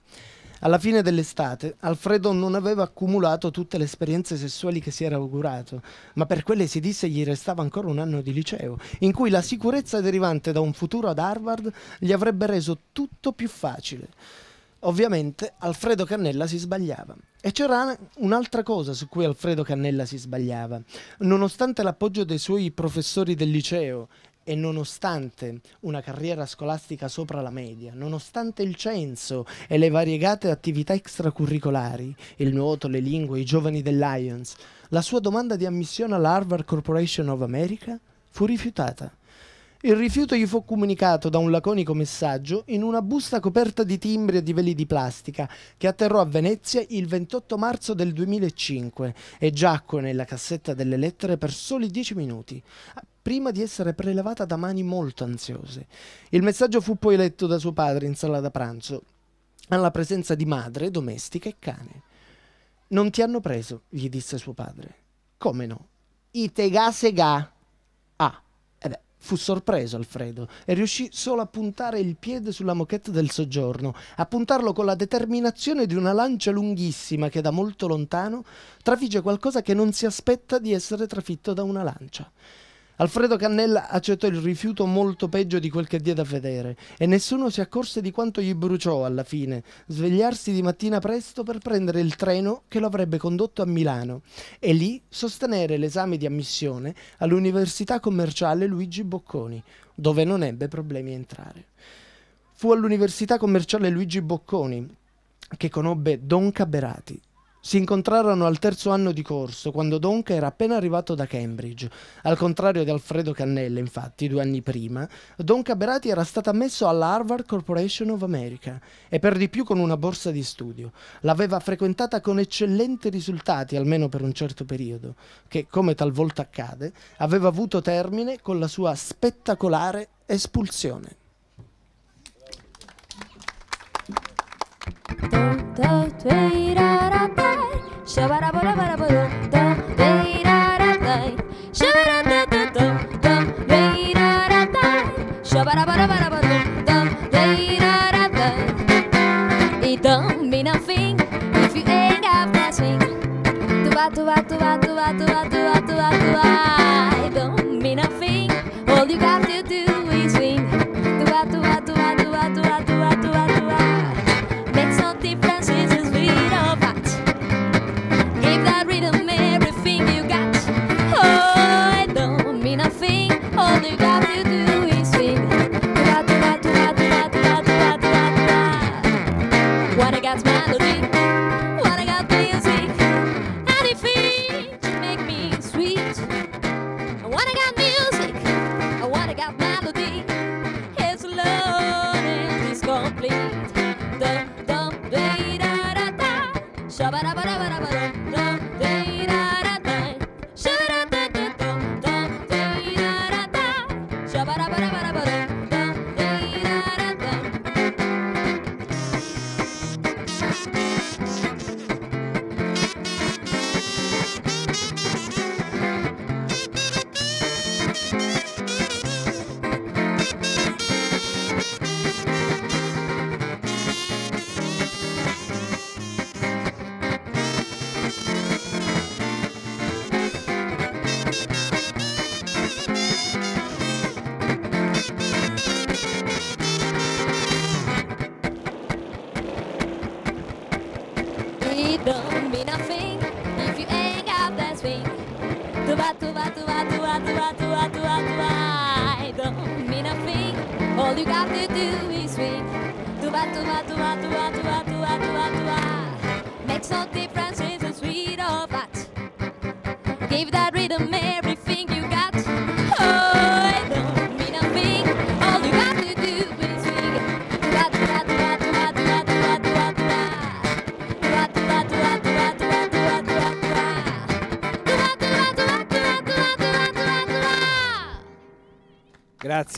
Alla fine dell'estate, Alfredo non aveva accumulato tutte le esperienze sessuali che si era augurato, ma per quelle si disse gli restava ancora un anno di liceo, in cui la sicurezza derivante da un futuro ad Harvard gli avrebbe reso tutto più facile. Ovviamente Alfredo Cannella si sbagliava. E c'era un'altra cosa su cui Alfredo Cannella si sbagliava. Nonostante l'appoggio dei suoi professori del liceo e nonostante una carriera scolastica sopra la media, nonostante il censo e le variegate attività extracurricolari, il nuoto, le lingue, i giovani del Lions, la sua domanda di ammissione alla Harvard Corporation of America fu rifiutata. Il rifiuto gli fu comunicato da un laconico messaggio in una busta coperta di timbri e di veli di plastica che atterrò a Venezia il 28 marzo del 2005 e giacque nella cassetta delle lettere per soli dieci minuti, prima di essere prelevata da mani molto ansiose. Il messaggio fu poi letto da suo padre in sala da pranzo, alla presenza di madre, domestica e cane. Non ti hanno preso, gli disse suo padre. Come no? Itega sega. Ah, e eh beh, fu sorpreso Alfredo e riuscì solo a puntare il piede sulla moquette del soggiorno, a puntarlo con la determinazione di una lancia lunghissima che da molto lontano trafigge qualcosa che non si aspetta di essere trafitto da una lancia. Alfredo Cannella accettò il rifiuto molto peggio di quel che diede a vedere e nessuno si accorse di quanto gli bruciò alla fine svegliarsi di mattina presto per prendere il treno che lo avrebbe condotto a Milano e lì sostenere l'esame di ammissione all'Università Commerciale Luigi Bocconi, dove non ebbe problemi a entrare. Fu all'Università Commerciale Luigi Bocconi che conobbe Don Caberati, si incontrarono al terzo anno di corso, quando Donka era appena arrivato da Cambridge. Al contrario di Alfredo Cannella, infatti, due anni prima, Donka Berati era stato ammesso alla Harvard Corporation of America e per di più con una borsa di studio. L'aveva frequentata con eccellenti risultati, almeno per un certo periodo, che, come talvolta accade, aveva avuto termine con la sua spettacolare espulsione. Da, da, It don't mean nothing if you ain't got nothing. Tua tua tua tua tua tua tua tua. It don't mean nothing. All you got.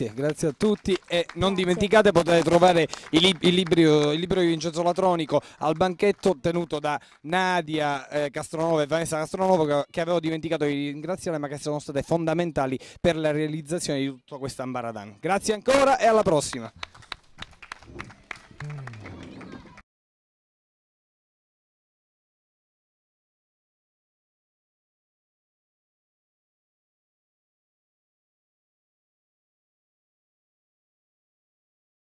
grazie, grazie a tutti e non grazie. dimenticate potete trovare il, lib il, libro, il, libro, di Vincenzo Latronico al banchetto tenuto da Nadia eh, Castronova e Vanessa Castronova che avevo dimenticato di ringraziare ma che sono state fondamentali per la realizzazione di tutto questo ambaradan. Grazie ancora e alla prossima.